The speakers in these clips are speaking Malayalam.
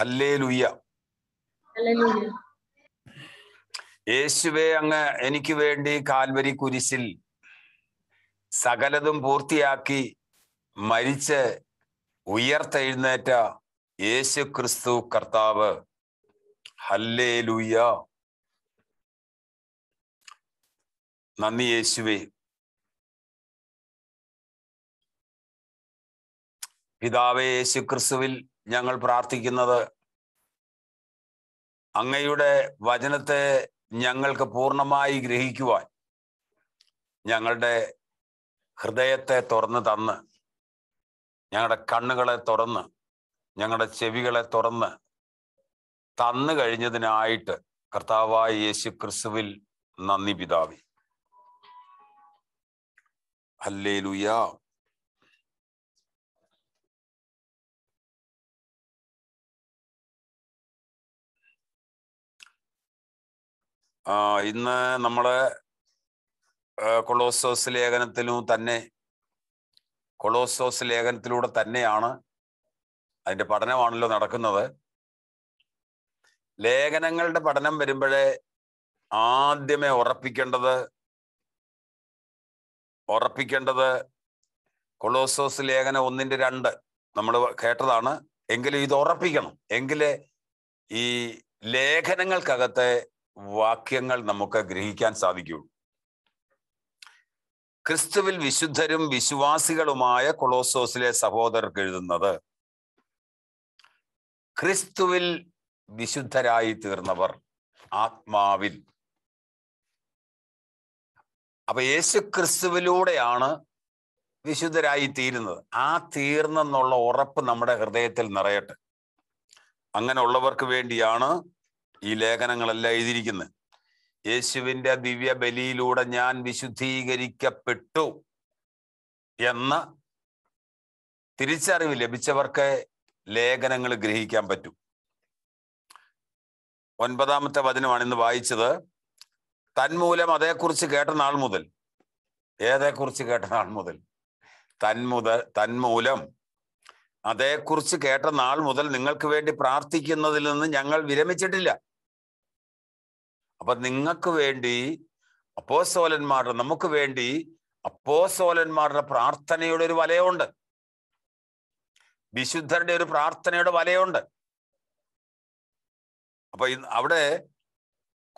ഹല്ലേ യേശുവെ അങ്ങ് എനിക്ക് വേണ്ടി കാൽവരി കുരിശിൽ സകലതും പൂർത്തിയാക്കി മരിച്ച് ഉയർത്തെഴുന്നേറ്റ യേശു ക്രിസ്തു കർത്താവ് ഹല്ലേ ലൂയ നന്ദി യേശുവെ പിതാവേ യേശു ക്രിസ്തുവിൽ ഞങ്ങൾ പ്രാർത്ഥിക്കുന്നത് അങ്ങയുടെ വചനത്തെ ഞങ്ങൾക്ക് പൂർണ്ണമായി ഗ്രഹിക്കുവാൻ ഞങ്ങളുടെ ഹൃദയത്തെ തുറന്ന് തന്ന് ഞങ്ങളുടെ കണ്ണുകളെ തുറന്ന് ഞങ്ങളുടെ ചെവികളെ തുറന്ന് തന്നു കഴിഞ്ഞതിനായിട്ട് കർത്താവായ യേശു ക്രിസ്തുവിൽ നന്ദി പിതാവി അല്ലേ ലുയാ ഇന്ന് നമ്മള് കൊളോസോസ് ലേഖനത്തിനു തന്നെ കൊളോസോസ് ലേഖനത്തിലൂടെ തന്നെയാണ് അതിന്റെ പഠനമാണല്ലോ നടക്കുന്നത് ലേഖനങ്ങളുടെ പഠനം വരുമ്പോഴേ ആദ്യമേ ഉറപ്പിക്കേണ്ടത് ഉറപ്പിക്കേണ്ടത് കൊളോസോസ് ലേഖനം ഒന്നിന്റെ രണ്ട് നമ്മൾ കേട്ടതാണ് എങ്കിലും ഇത് ഉറപ്പിക്കണം എങ്കിലേ ഈ ലേഖനങ്ങൾക്കകത്തെ വാക്യങ്ങൾ നമുക്ക് ഗ്രഹിക്കാൻ സാധിക്കുള്ളൂ ക്രിസ്തുവിൽ വിശുദ്ധരും വിശ്വാസികളുമായ കൊളോസോസിലെ സഹോദരർക്ക് എഴുതുന്നത് ക്രിസ്തുവിൽ വിശുദ്ധരായി തീർന്നവർ ആത്മാവിൽ അപ്പൊ യേശു ക്രിസ്തുവിലൂടെയാണ് വിശുദ്ധരായി തീരുന്നത് ആ തീർന്നെന്നുള്ള ഉറപ്പ് നമ്മുടെ ഹൃദയത്തിൽ നിറയട്ടെ അങ്ങനെ ഉള്ളവർക്ക് വേണ്ടിയാണ് ഈ ലേഖനങ്ങളെല്ലാം എഴുതിയിരിക്കുന്നത് യേശുവിൻ്റെ ദിവ്യ ബലിയിലൂടെ ഞാൻ വിശുദ്ധീകരിക്കപ്പെട്ടു എന്ന തിരിച്ചറിവ് ലഭിച്ചവർക്ക് ലേഖനങ്ങൾ ഗ്രഹിക്കാൻ പറ്റും ഒൻപതാമത്തെ വചനമാണ് ഇന്ന് വായിച്ചത് തന്മൂലം അതേക്കുറിച്ച് കേട്ട നാൾ മുതൽ ഏതേക്കുറിച്ച് കേട്ട നാൾ മുതൽ തന്മുത തന്മൂലം അതേക്കുറിച്ച് കേട്ട നാൾ മുതൽ നിങ്ങൾക്ക് വേണ്ടി പ്രാർത്ഥിക്കുന്നതിൽ നിന്ന് ഞങ്ങൾ വിരമിച്ചിട്ടില്ല അപ്പൊ നിങ്ങൾക്ക് വേണ്ടി സോലന്മാരുടെ നമുക്ക് വേണ്ടി സോലന്മാരുടെ പ്രാർത്ഥനയുടെ ഒരു വലയമുണ്ട് വിശുദ്ധരുടെ ഒരു പ്രാർത്ഥനയുടെ വലയുണ്ട് അപ്പൊ അവിടെ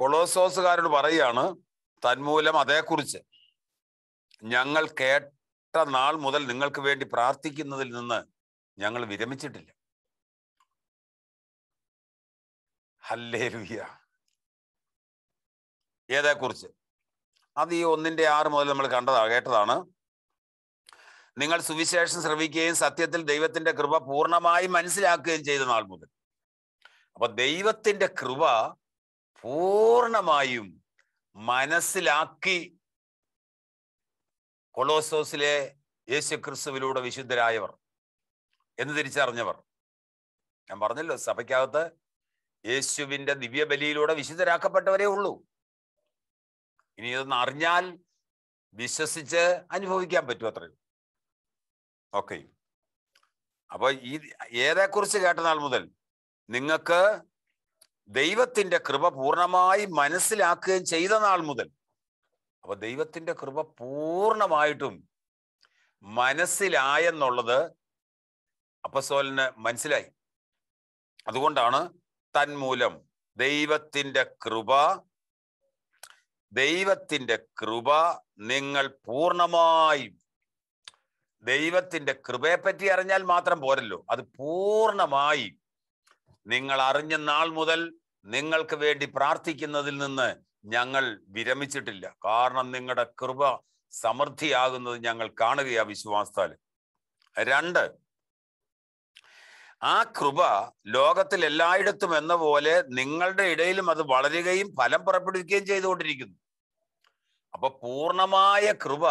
കൊളോസോസുകാരോട് പറയുകയാണ് തന്മൂലം അതേക്കുറിച്ച് ഞങ്ങൾ കേട്ട നാൾ മുതൽ നിങ്ങൾക്ക് വേണ്ടി പ്രാർത്ഥിക്കുന്നതിൽ നിന്ന് ഞങ്ങൾ വിരമിച്ചിട്ടില്ല ഹല്ലേ ലുയ്യ ഏതേക്കുറിച്ച് അത് ഈ ഒന്നിൻ്റെ ആറ് മുതൽ നമ്മൾ കണ്ടതാണ് കേട്ടതാണ് നിങ്ങൾ സുവിശേഷം ശ്രവിക്കുകയും സത്യത്തിൽ ദൈവത്തിന്റെ കൃപ പൂർണ്ണമായി മനസ്സിലാക്കുകയും ചെയ്ത നാൾ മുതൽ അപ്പൊ ദൈവത്തിന്റെ കൃപ പൂർണ്ണമായും മനസ്സിലാക്കി കൊളോസോസിലെ യേശുക്രിസ്തുവിലൂടെ വിശുദ്ധരായവർ എന്ന് തിരിച്ചറിഞ്ഞവർ ഞാൻ പറഞ്ഞല്ലോ സഭയ്ക്കകത്ത് യേശുവിന്റെ ദിവ്യബലിയിലൂടെ വിശുദ്ധരാക്കപ്പെട്ടവരേ ഉള്ളൂ ഇനി ഇതൊന്ന് അറിഞ്ഞാൽ വിശ്വസിച്ച് അനുഭവിക്കാൻ പറ്റും അത്രയും ഓക്കെ അപ്പൊ ഈ ഏതെക്കുറിച്ച് കേട്ട നാൾ മുതൽ നിങ്ങൾക്ക് ദൈവത്തിന്റെ കൃപ പൂർണ്ണമായി മനസ്സിലാക്കുകയും ചെയ്ത നാൾ മുതൽ അപ്പൊ ദൈവത്തിന്റെ കൃപ പൂർണ്ണമായിട്ടും മനസ്സിലായെന്നുള്ളത് അപ്പസോലിന് മനസ്സിലായി അതുകൊണ്ടാണ് തന്മൂലം ദൈവത്തിന്റെ കൃപ ദൈവത്തിൻ്റെ കൃപ നിങ്ങൾ പൂർണമായും ദൈവത്തിൻ്റെ കൃപയെപ്പറ്റി അറിഞ്ഞാൽ മാത്രം പോരല്ലോ അത് പൂർണമായി നിങ്ങൾ അറിഞ്ഞ നാൾ മുതൽ നിങ്ങൾക്ക് വേണ്ടി പ്രാർത്ഥിക്കുന്നതിൽ നിന്ന് ഞങ്ങൾ വിരമിച്ചിട്ടില്ല കാരണം നിങ്ങളുടെ കൃപ സമൃദ്ധിയാകുന്നത് ഞങ്ങൾ കാണുകയാണ് വിശ്വാസത്താൽ രണ്ട് ആ കൃപ ലോകത്തിൽ എല്ലായിടത്തും എന്ന പോലെ നിങ്ങളുടെ ഇടയിലും അത് വളരുകയും ഫലം പുറപ്പെടുവിക്കുകയും ചെയ്തുകൊണ്ടിരിക്കുന്നു അപ്പൊ പൂർണമായ കൃപ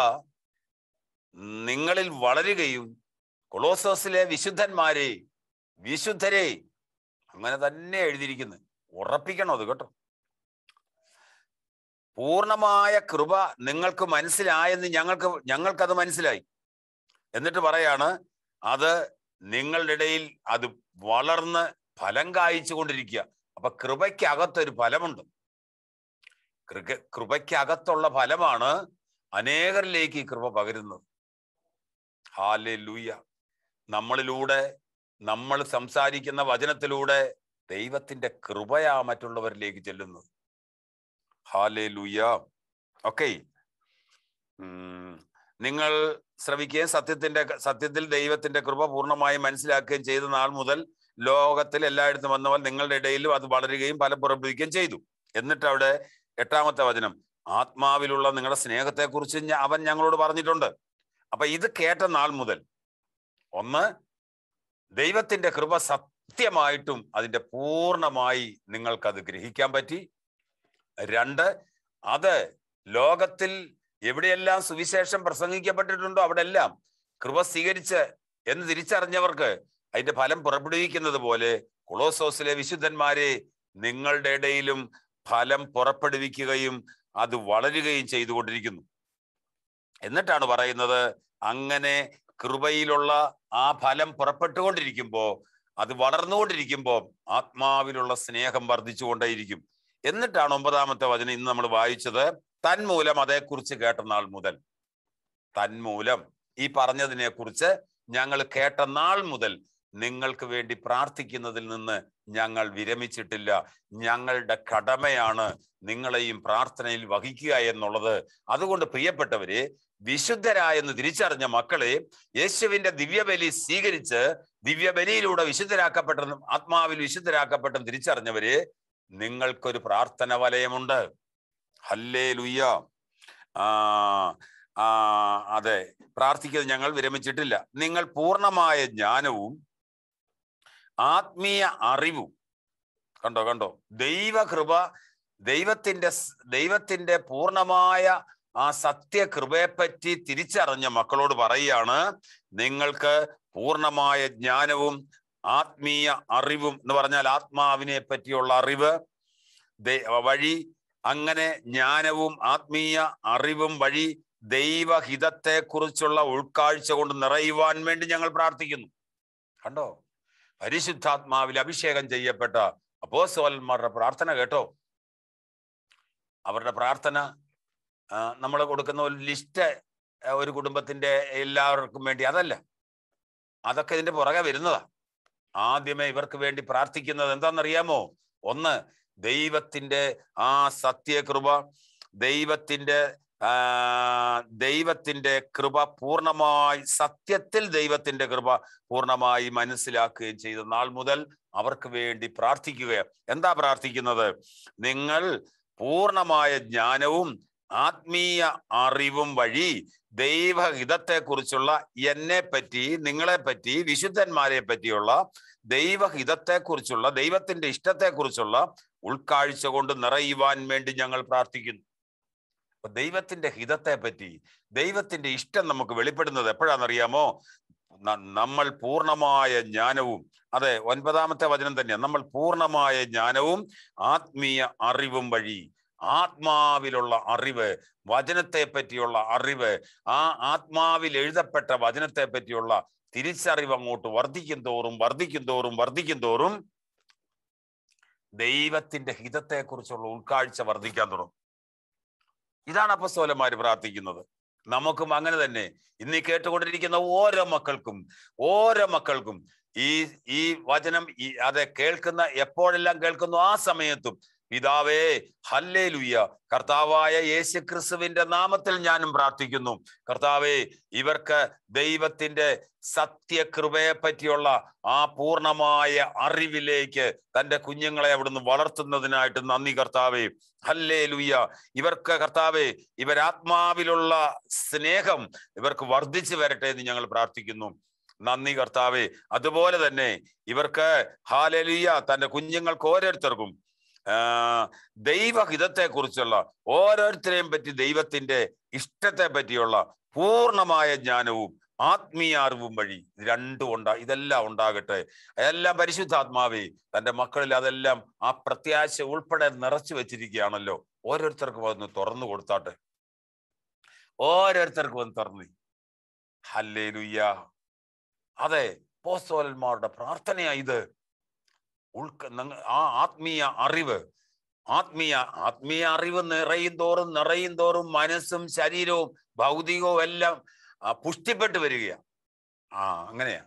നിങ്ങളിൽ വളരുകയും കൊളോസോസിലെ വിശുദ്ധന്മാരെ വിശുദ്ധരെ അങ്ങനെ തന്നെ എഴുതിയിരിക്കുന്നു ഉറപ്പിക്കണം അത് കേട്ടോ പൂർണമായ കൃപ നിങ്ങൾക്ക് മനസ്സിലായെന്ന് ഞങ്ങൾക്ക് ഞങ്ങൾക്കത് മനസ്സിലായി എന്നിട്ട് പറയാണ് അത് നിങ്ങളുടെ ഇടയിൽ അത് വളർന്ന് ഫലം കായ്ച്ചു കൊണ്ടിരിക്കുക അപ്പൊ കൃപയ്ക്കകത്തൊരു ഫലമുണ്ട് കൃപയ്ക്കകത്തുള്ള ഫലമാണ് അനേകരിലേക്ക് ഈ കൃപ പകരുന്നത് ഹാലെ ലൂയ നമ്മളിലൂടെ നമ്മൾ സംസാരിക്കുന്ന വചനത്തിലൂടെ ദൈവത്തിന്റെ കൃപയാ മറ്റുള്ളവരിലേക്ക് ചെല്ലുന്നത് ഹാലെ ലൂയ ഓക്കെ നിങ്ങൾ ശ്രമിക്കുകയും സത്യത്തിന്റെ സത്യത്തിൽ ദൈവത്തിന്റെ കൃപ പൂർണ്ണമായി മനസ്സിലാക്കുകയും ചെയ്ത നാൾ മുതൽ ലോകത്തിൽ എല്ലായിടത്തും വന്നവൽ നിങ്ങളുടെ ഇടയിലും അത് വളരുകയും ഫലം പുറപ്പെടുവിക്കുകയും ചെയ്തു എന്നിട്ട് അവിടെ എട്ടാമത്തെ വചനം ആത്മാവിലുള്ള നിങ്ങളുടെ സ്നേഹത്തെക്കുറിച്ച് അവൻ ഞങ്ങളോട് പറഞ്ഞിട്ടുണ്ട് അപ്പൊ ഇത് കേട്ട നാൾ മുതൽ ഒന്ന് ദൈവത്തിന്റെ കൃപ സത്യമായിട്ടും അതിന്റെ പൂർണ്ണമായി നിങ്ങൾക്കത് ഗ്രഹിക്കാൻ പറ്റി രണ്ട് അത് ലോകത്തിൽ എവിടെയെല്ലാം സുവിശേഷം പ്രസംഗിക്കപ്പെട്ടിട്ടുണ്ടോ എല്ലാം കൃപ സ്വീകരിച്ച് എന്ന് തിരിച്ചറിഞ്ഞവർക്ക് അതിന്റെ ഫലം പുറപ്പെടുവിക്കുന്നത് പോലെ കുളോസോസിലെ വിശുദ്ധന്മാരെ നിങ്ങളുടെ ഇടയിലും ഫലം പുറപ്പെടുവിക്കുകയും അത് വളരുകയും ചെയ്തുകൊണ്ടിരിക്കുന്നു എന്നിട്ടാണ് പറയുന്നത് അങ്ങനെ കൃപയിലുള്ള ആ ഫലം പുറപ്പെട്ടുകൊണ്ടിരിക്കുമ്പോൾ അത് വളർന്നുകൊണ്ടിരിക്കുമ്പോൾ ആത്മാവിലുള്ള സ്നേഹം വർദ്ധിച്ചുകൊണ്ടേയിരിക്കും എന്നിട്ടാണ് ഒമ്പതാമത്തെ വചനം ഇന്ന് നമ്മൾ വായിച്ചത് തന്മൂലം അതേക്കുറിച്ച് കേട്ട നാൾ മുതൽ തന്മൂലം ഈ പറഞ്ഞതിനെ കുറിച്ച് ഞങ്ങൾ കേട്ട നാൾ മുതൽ നിങ്ങൾക്ക് വേണ്ടി പ്രാർത്ഥിക്കുന്നതിൽ നിന്ന് ഞങ്ങൾ വിരമിച്ചിട്ടില്ല ഞങ്ങളുടെ കടമയാണ് നിങ്ങളെയും പ്രാർത്ഥനയിൽ വഹിക്കുക എന്നുള്ളത് അതുകൊണ്ട് പ്രിയപ്പെട്ടവരെ വിശുദ്ധരായെന്ന് തിരിച്ചറിഞ്ഞ മക്കളെ യേശുവിന്റെ ദിവ്യബലി സ്വീകരിച്ച് ദിവ്യബലിയിലൂടെ വിശുദ്ധരാക്കപ്പെട്ടെന്നും ആത്മാവിൽ വിശുദ്ധരാക്കപ്പെട്ടെന്നും തിരിച്ചറിഞ്ഞവരെ നിങ്ങൾക്കൊരു പ്രാർത്ഥന വലയമുണ്ട് ഹല്ലേ ലുയ്യ ആ അതെ പ്രാർത്ഥിക്കുന്നത് ഞങ്ങൾ വിരമിച്ചിട്ടില്ല നിങ്ങൾ പൂർണ്ണമായ ജ്ഞാനവും ആത്മീയ അറിവും കണ്ടോ കണ്ടോ ദൈവകൃപ ദൈവത്തിന്റെ ദൈവത്തിന്റെ പൂർണമായ ആ സത്യകൃപയെപ്പറ്റി തിരിച്ചറിഞ്ഞ മക്കളോട് പറയുകയാണ് നിങ്ങൾക്ക് പൂർണമായ ജ്ഞാനവും ആത്മീയ അറിവും എന്ന് പറഞ്ഞാൽ ആത്മാവിനെ പറ്റിയുള്ള അറിവ് വഴി അങ്ങനെ ജ്ഞാനവും ആത്മീയ അറിവും വഴി ദൈവഹിതത്തെക്കുറിച്ചുള്ള ഉൾക്കാഴ്ച കൊണ്ട് നിറയുവാൻ വേണ്ടി ഞങ്ങൾ പ്രാർത്ഥിക്കുന്നു കണ്ടോ പരിശുദ്ധാത്മാവിൽ അഭിഷേകം ചെയ്യപ്പെട്ട അപ്പോസ്തോലന്മാരുടെ പ്രാർത്ഥന കേട്ടോ അവരുടെ പ്രാർത്ഥന നമ്മൾ കൊടുക്കുന്ന ഒരു ലിസ്റ്റ് ഒരു കുടുംബത്തിൻ്റെ എല്ലാവർക്കും വേണ്ടി അതല്ല അതൊക്കെ ഇതിൻ്റെ പുറകെ വരുന്നതാ ആദ്യമേ ഇവർക്ക് വേണ്ടി പ്രാർത്ഥിക്കുന്നത് എന്താണെന്നറിയാമോ ഒന്ന് ദൈവത്തിൻ്റെ ആ സത്യകൃപ ദൈവത്തിൻ്റെ ദൈവത്തിൻ്റെ കൃപ പൂർണ്ണമായി സത്യത്തിൽ ദൈവത്തിൻ്റെ കൃപ പൂർണ്ണമായി മനസ്സിലാക്കുകയും ചെയ്ത നാൾ മുതൽ അവർക്ക് വേണ്ടി പ്രാർത്ഥിക്കുക എന്താ പ്രാർത്ഥിക്കുന്നത് നിങ്ങൾ പൂർണ്ണമായ ജ്ഞാനവും ആത്മീയ അറിവും വഴി ദൈവഹിതത്തെക്കുറിച്ചുള്ള എന്നെ പറ്റി നിങ്ങളെ പറ്റി വിശുദ്ധന്മാരെ പറ്റിയുള്ള ദൈവഹിതത്തെക്കുറിച്ചുള്ള ദൈവത്തിന്റെ ഇഷ്ടത്തെക്കുറിച്ചുള്ള ഉൾക്കാഴ്ച കൊണ്ട് നിറയുവാൻ വേണ്ടി ഞങ്ങൾ പ്രാർത്ഥിക്കുന്നു ദൈവത്തിന്റെ ഹിതത്തെ പറ്റി ദൈവത്തിന്റെ ഇഷ്ടം നമുക്ക് വെളിപ്പെടുന്നത് എപ്പോഴാണെന്നറിയാമോ നമ്മൾ പൂർണമായ ജ്ഞാനവും അതെ ഒൻപതാമത്തെ വചനം തന്നെ നമ്മൾ പൂർണമായ ജ്ഞാനവും ആത്മീയ അറിവും വഴി ആത്മാവിലുള്ള അറിവ് വചനത്തെ പറ്റിയുള്ള അറിവ് ആ ആത്മാവിൽ എഴുതപ്പെട്ട വചനത്തെ പറ്റിയുള്ള തിരിച്ചറിവ് അങ്ങോട്ട് വർദ്ധിക്കും തോറും വർദ്ധിക്കും തോറും വർദ്ധിക്കും തോറും ദൈവത്തിന്റെ ഹിതത്തെക്കുറിച്ചുള്ള ഉൾക്കാഴ്ച വർദ്ധിക്കാൻ തുടങ്ങും ഇതാണ് അപ്പസ്തോലന്മാർ പ്രാർത്ഥിക്കുന്നത് നമുക്കും അങ്ങനെ തന്നെ ഇന്ന് കേട്ടുകൊണ്ടിരിക്കുന്ന ഓരോ മക്കൾക്കും ഓരോ മക്കൾക്കും ഈ ഈ വചനം അതെ കേൾക്കുന്ന എപ്പോഴെല്ലാം കേൾക്കുന്നു ആ സമയത്തും പിതാവേ ഹല്ലേ ലുയ്യ കർത്താവായ യേശു ക്രിസ്തുവിന്റെ നാമത്തിൽ ഞാനും പ്രാർത്ഥിക്കുന്നു കർത്താവേ ഇവർക്ക് ദൈവത്തിന്റെ സത്യകൃപയെ പറ്റിയുള്ള ആ പൂർണമായ അറിവിലേക്ക് തൻ്റെ കുഞ്ഞുങ്ങളെ അവിടുന്ന് വളർത്തുന്നതിനായിട്ട് നന്ദി കർത്താവേ ഹല്ലേ ലുയ്യ ഇവർക്ക് കർത്താവേ ഇവരാത്മാവിലുള്ള സ്നേഹം ഇവർക്ക് വർദ്ധിച്ചു വരട്ടെ എന്ന് ഞങ്ങൾ പ്രാർത്ഥിക്കുന്നു നന്ദി കർത്താവേ അതുപോലെ തന്നെ ഇവർക്ക് ഹാലലിയ തൻ്റെ കുഞ്ഞുങ്ങൾക്ക് ഓരോരുത്തർക്കും കുറിച്ചുള്ള ഓരോരുത്തരെയും പറ്റി ദൈവത്തിന്റെ ഇഷ്ടത്തെ പറ്റിയുള്ള പൂർണ്ണമായ ജ്ഞാനവും ആത്മീയ അറിവും വഴി രണ്ടും ഉണ്ടാ ഇതെല്ലാം ഉണ്ടാകട്ടെ അതെല്ലാം പരിശുദ്ധാത്മാവേ തൻ്റെ മക്കളിൽ അതെല്ലാം ആ പ്രത്യാശ ഉൾപ്പെടെ നിറച്ചു വെച്ചിരിക്കുകയാണല്ലോ ഓരോരുത്തർക്കും അതൊന്ന് തുറന്നു കൊടുത്താട്ടെ ഓരോരുത്തർക്കും ഒന്ന് തുറന്നു ഹല്ലേ ലുയ്യ അതെ പോസ്തോലന്മാരുടെ പ്രാർത്ഥനയാണ് ഇത് ഉൾക്ക ആ ആത്മീയ അറിവ് ആത്മീയ ആത്മീയ അറിവ് നിറയും തോറും നിറയും തോറും മനസ്സും ശരീരവും ഭൗതികവും എല്ലാം പുഷ്ടിപ്പെട്ട് വരികയാണ് ആ അങ്ങനെയാ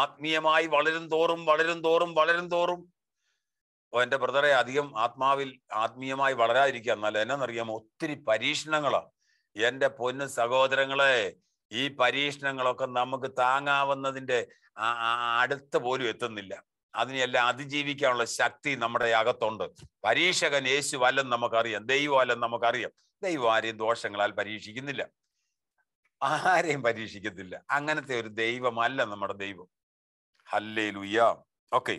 ആത്മീയമായി വളരും തോറും വളരും തോറും വളരും തോറും ഓ എൻ്റെ ബ്രദറെ അധികം ആത്മാവിൽ ആത്മീയമായി വളരാതിരിക്കുക എന്നാലും എന്നറിയാമോ ഒത്തിരി പരീക്ഷണങ്ങളാ എന്റെ പൊന്ന് സഹോദരങ്ങളെ ഈ പരീക്ഷണങ്ങളൊക്കെ നമുക്ക് താങ്ങാവുന്നതിന്റെ അടുത്ത് പോലും എത്തുന്നില്ല അതിനെയെല്ലാം അതിജീവിക്കാനുള്ള ശക്തി നമ്മുടെ അകത്തുണ്ട് പരീക്ഷകൻ യേശു അല്ലെന്ന് നമുക്കറിയാം ദൈവം അല്ലെന്ന് നമുക്കറിയാം ദൈവം ആരെയും ദോഷങ്ങളാൽ പരീക്ഷിക്കുന്നില്ല ആരെയും പരീക്ഷിക്കത്തില്ല അങ്ങനത്തെ ഒരു ദൈവമല്ല നമ്മുടെ ദൈവം ഹല്ലേ ലുയ്യ ഓക്കെ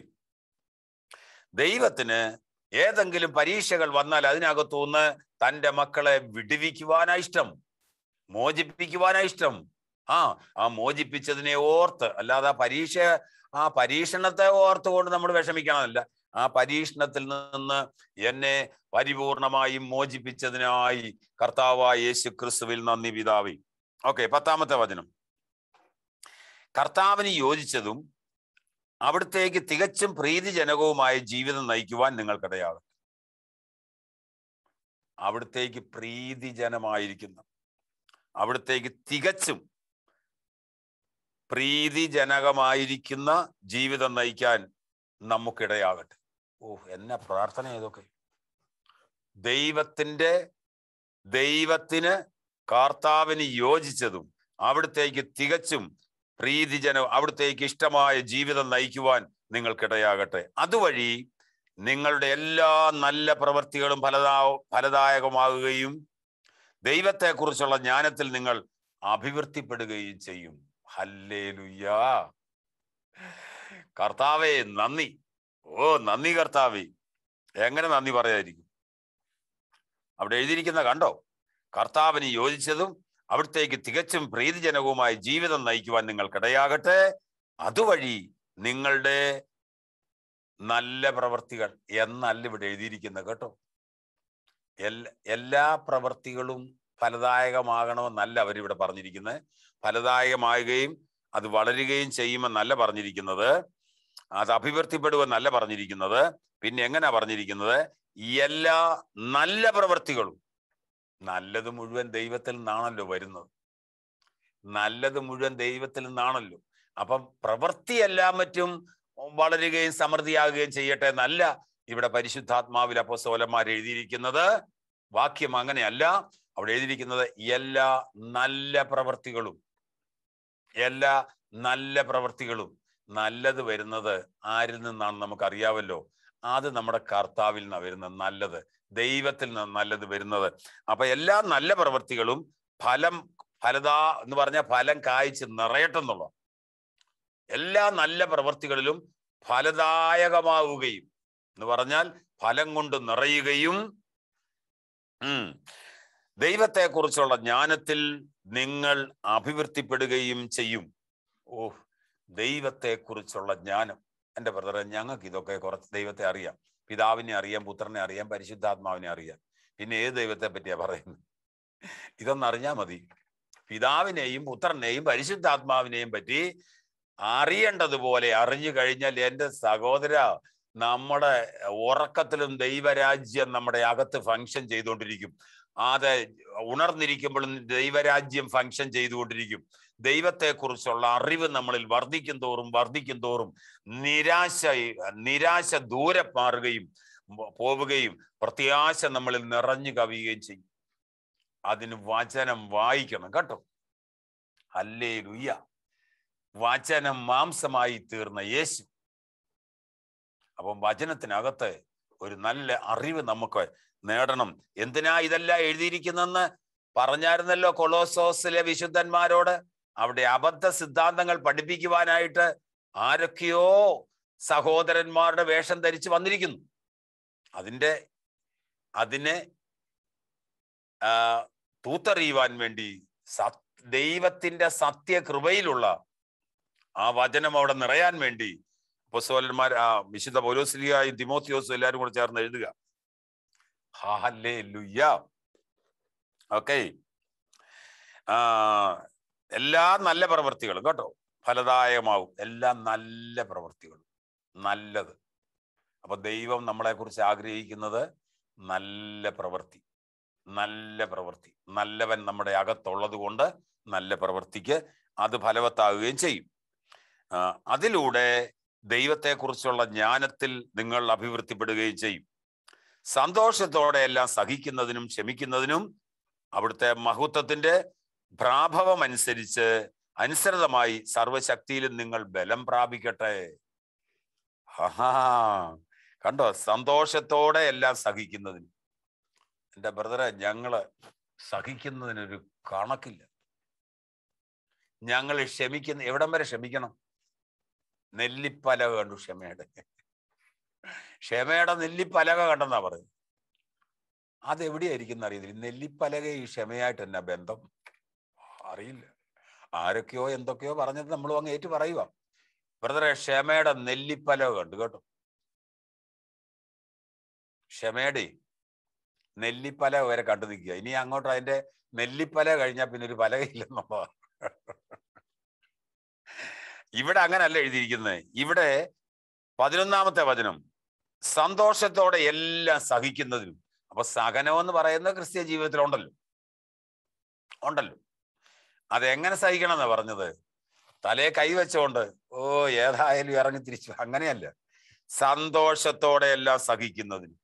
ദൈവത്തിന് ഏതെങ്കിലും പരീക്ഷകൾ വന്നാൽ അതിനകത്തുനിന്ന് തൻ്റെ മക്കളെ വിടുവിക്കുവാനാ ഇഷ്ടം മോചിപ്പിക്കുവാനാ ഇഷ്ടം ആ ആ മോചിപ്പിച്ചതിനെ ഓർത്ത് അല്ലാതെ ആ പരീക്ഷ ആ പരീക്ഷണത്തെ ഓർത്തുകൊണ്ട് നമ്മൾ വിഷമിക്കണമല്ല ആ പരീക്ഷണത്തിൽ നിന്ന് എന്നെ പരിപൂർണമായും മോചിപ്പിച്ചതിനായി കർത്താവായ യേശു ക്രിസ്തുവിൽ നന്ദി പിതാവി ഓക്കെ പത്താമത്തെ വചനം കർത്താവിന് യോജിച്ചതും അവിടത്തേക്ക് തികച്ചും പ്രീതിജനകവുമായ ജീവിതം നയിക്കുവാൻ നിങ്ങൾക്കിടയാകും അവിടത്തേക്ക് പ്രീതിജനമായിരിക്കുന്ന അവിടത്തേക്ക് തികച്ചും പ്രീതിജനകമായിരിക്കുന്ന ജീവിതം നയിക്കാൻ നമുക്കിടയാകട്ടെ ഓ എന്നെ പ്രാർത്ഥന ഏതൊക്കെ ദൈവത്തിൻ്റെ ദൈവത്തിന് കർത്താവിന് യോജിച്ചതും അവിടത്തേക്ക് തികച്ചും പ്രീതിജനം അവിടത്തേക്ക് ഇഷ്ടമായ ജീവിതം നയിക്കുവാൻ നിങ്ങൾക്കിടയാകട്ടെ അതുവഴി നിങ്ങളുടെ എല്ലാ നല്ല പ്രവൃത്തികളും ഫലദാ ഫലദായകമാകുകയും ദൈവത്തെക്കുറിച്ചുള്ള ജ്ഞാനത്തിൽ നിങ്ങൾ അഭിവൃദ്ധിപ്പെടുകയും ചെയ്യും ഹല്ലേലുയ്യാ കർത്താവേ നന്ദി ഓ നന്ദി കർത്താവേ എങ്ങനെ നന്ദി പറയാതിരിക്കും അവിടെ എഴുതിയിരിക്കുന്ന കണ്ടോ കർത്താവിന് യോജിച്ചതും അവിടത്തേക്ക് തികച്ചും പ്രീതിജനകവുമായ ജീവിതം നയിക്കുവാൻ നിങ്ങൾക്കിടയാകട്ടെ അതുവഴി നിങ്ങളുടെ നല്ല പ്രവർത്തികൾ എന്നല്ല ഇവിടെ എഴുതിയിരിക്കുന്നത് കേട്ടോ എല്ലാ പ്രവർത്തികളും ഫലദായകമാകണമെന്നല്ല അവരിവിടെ പറഞ്ഞിരിക്കുന്നത് ഫലദായകമാകുകയും അത് വളരുകയും ചെയ്യുമെന്നല്ല പറഞ്ഞിരിക്കുന്നത് അത് അഭിവൃദ്ധിപ്പെടുമെന്നല്ല പറഞ്ഞിരിക്കുന്നത് പിന്നെ എങ്ങനെയാ പറഞ്ഞിരിക്കുന്നത് എല്ലാ നല്ല പ്രവൃത്തികളും നല്ലത് മുഴുവൻ ദൈവത്തിൽ നിന്നാണല്ലോ വരുന്നത് നല്ലത് മുഴുവൻ ദൈവത്തിൽ നിന്നാണല്ലോ അപ്പം പ്രവൃത്തിയെല്ലാം മറ്റും വളരുകയും സമൃദ്ധിയാകുകയും ചെയ്യട്ടെ എന്നല്ല ഇവിടെ പരിശുദ്ധാത്മാവിൽ സോലന്മാർ എഴുതിയിരിക്കുന്നത് വാക്യം അങ്ങനെയല്ല അവിടെ എഴുതിയിരിക്കുന്നത് എല്ലാ നല്ല പ്രവൃത്തികളും എല്ലാ നല്ല പ്രവൃത്തികളും നല്ലത് വരുന്നത് ആരിൽ നിന്നാണ് അറിയാവല്ലോ അത് നമ്മുടെ കർത്താവിൽ നിന്നാണ് വരുന്നത് നല്ലത് ദൈവത്തിൽ നിന്ന് നല്ലത് വരുന്നത് അപ്പൊ എല്ലാ നല്ല പ്രവൃത്തികളും ഫലം ഫലതാ എന്ന് പറഞ്ഞ ഫലം കായ്ച്ച് നിറയട്ടെ എന്നുള്ള എല്ലാ നല്ല പ്രവൃത്തികളിലും ഫലദായകമാവുകയും എന്ന് പറഞ്ഞാൽ ഫലം കൊണ്ട് നിറയുകയും ദൈവത്തെക്കുറിച്ചുള്ള ജ്ഞാനത്തിൽ നിങ്ങൾ അഭിവൃദ്ധിപ്പെടുകയും ചെയ്യും ഓ ദൈവത്തെക്കുറിച്ചുള്ള ജ്ഞാനം എൻ്റെ ബ്രദറെ ഞങ്ങൾക്ക് ഇതൊക്കെ കുറച്ച് ദൈവത്തെ അറിയാം പിതാവിനെ അറിയാം പുത്രനെ അറിയാം പരിശുദ്ധാത്മാവിനെ അറിയാം പിന്നെ ഏത് ദൈവത്തെ പറ്റിയാ പറയുന്നത് ഇതൊന്നറിഞ്ഞാൽ മതി പിതാവിനെയും പുത്രനെയും പരിശുദ്ധാത്മാവിനെയും പറ്റി അറിയേണ്ടതുപോലെ അറിഞ്ഞു കഴിഞ്ഞാൽ എൻ്റെ സഹോദര നമ്മുടെ ഉറക്കത്തിലും ദൈവരാജ്യം നമ്മുടെ അകത്ത് ഫങ്ഷൻ ചെയ്തുകൊണ്ടിരിക്കും അത് ഉണർന്നിരിക്കുമ്പോഴും ദൈവരാജ്യം ഫങ്ഷൻ ചെയ്തുകൊണ്ടിരിക്കും ദൈവത്തെക്കുറിച്ചുള്ള അറിവ് നമ്മളിൽ വർദ്ധിക്കും തോറും വർദ്ധിക്കും തോറും നിരാശ നിരാശ ദൂരെ മാറുകയും പോവുകയും പ്രത്യാശ നമ്മളിൽ നിറഞ്ഞു കവിയുകയും ചെയ്യും അതിന് വചനം വായിക്കണം കേട്ടോ അല്ലേ ലുയ്യ വചനം മാംസമായി തീർന്ന യേശു അപ്പം വചനത്തിനകത്ത് ഒരു നല്ല അറിവ് നമുക്ക് നേടണം എന്തിനാ ഇതെല്ലാം എഴുതിയിരിക്കുന്നെന്ന് പറഞ്ഞായിരുന്നല്ലോ കൊളോസോസിലെ വിശുദ്ധന്മാരോട് അവിടെ അബദ്ധ സിദ്ധാന്തങ്ങൾ പഠിപ്പിക്കുവാനായിട്ട് ആരൊക്കെയോ സഹോദരന്മാരുടെ വേഷം ധരിച്ച് വന്നിരിക്കുന്നു അതിൻ്റെ അതിനെ തൂത്തറിയുവാൻ വേണ്ടി ദൈവത്തിൻ്റെ സത്യകൃപയിലുള്ള ആ വചനം അവിടെ നിറയാൻ വേണ്ടി അപ്പസ്തോലന്മാർ ആ വിശുദ്ധ പൗലോസ്ലിയായും തിമോത്തിയോസും എല്ലാവരും കൂടെ ചേർന്ന് എഴുതുക ഹാലേ ലുയ്യ ഓക്കെ എല്ലാ നല്ല പ്രവൃത്തികളും കേട്ടോ ഫലദായകമാവും എല്ലാ നല്ല പ്രവൃത്തികളും നല്ലത് അപ്പൊ ദൈവം നമ്മളെക്കുറിച്ച് ആഗ്രഹിക്കുന്നത് നല്ല പ്രവൃത്തി നല്ല പ്രവൃത്തി നല്ലവൻ നമ്മുടെ അകത്തുള്ളത് കൊണ്ട് നല്ല പ്രവൃത്തിക്ക് അത് ഫലവത്താവുകയും ചെയ്യും അതിലൂടെ ദൈവത്തെക്കുറിച്ചുള്ള ജ്ഞാനത്തിൽ നിങ്ങൾ അഭിവൃദ്ധിപ്പെടുകയും ചെയ്യും സന്തോഷത്തോടെ എല്ലാം സഹിക്കുന്നതിനും ക്ഷമിക്കുന്നതിനും അവിടുത്തെ മഹത്വത്തിന്റെ പ്രാഭവമനുസരിച്ച് അനുസൃതമായി സർവശക്തിയിലും നിങ്ങൾ ബലം പ്രാപിക്കട്ടെ ആഹാ കണ്ടോ സന്തോഷത്തോടെ എല്ലാം സഹിക്കുന്നതിന് എൻ്റെ ബ്രദറെ ഞങ്ങള് സഹിക്കുന്നതിനൊരു കണക്കില്ല ഞങ്ങൾ ക്ഷമിക്കുന്ന എവിടം വരെ ക്ഷമിക്കണം നെല്ലിപ്പലക കണ്ടു ക്ഷമയുടെ ക്ഷമയുടെ നെല്ലിപ്പലക കണ്ടെന്നാ പറയുന്നത് അതെവിടെയായിരിക്കും അറിയത്തില്ല നെല്ലിപ്പലക ഈ ക്ഷമയായിട്ട് എന്നാ ബന്ധം അറിയില്ല ആരൊക്കെയോ എന്തൊക്കെയോ പറഞ്ഞത് നമ്മൾ അങ്ങ് ഏറ്റു പറയുക ബ്രദറെ ക്ഷമയുടെ നെല്ലിപ്പലക കണ്ടു കേട്ടോ ക്ഷമയുടെ നെല്ലിപ്പലക വരെ കണ്ടു നിൽക്കുക ഇനി അങ്ങോട്ട് അതിന്റെ നെല്ലിപ്പല കഴിഞ്ഞാൽ പിന്നെ ഒരു പലകയില്ലെന്നുള്ളതാണ് ഇവിടെ അങ്ങനല്ല എഴുതിയിരിക്കുന്നത് ഇവിടെ പതിനൊന്നാമത്തെ വചനം സന്തോഷത്തോടെ എല്ലാം സഹിക്കുന്നതിനും അപ്പൊ സഹനം എന്ന് പറയുന്നത് ക്രിസ്ത്യ ജീവിതത്തിൽ ഉണ്ടല്ലോ ഉണ്ടല്ലോ അതെങ്ങനെ സഹിക്കണം എന്നാ പറഞ്ഞത് തലയെ കൈവച്ചോണ്ട് ഓ ഏതായാലും ഇറങ്ങി തിരിച്ചു അങ്ങനെയല്ല സന്തോഷത്തോടെ എല്ലാം സഹിക്കുന്നതിന്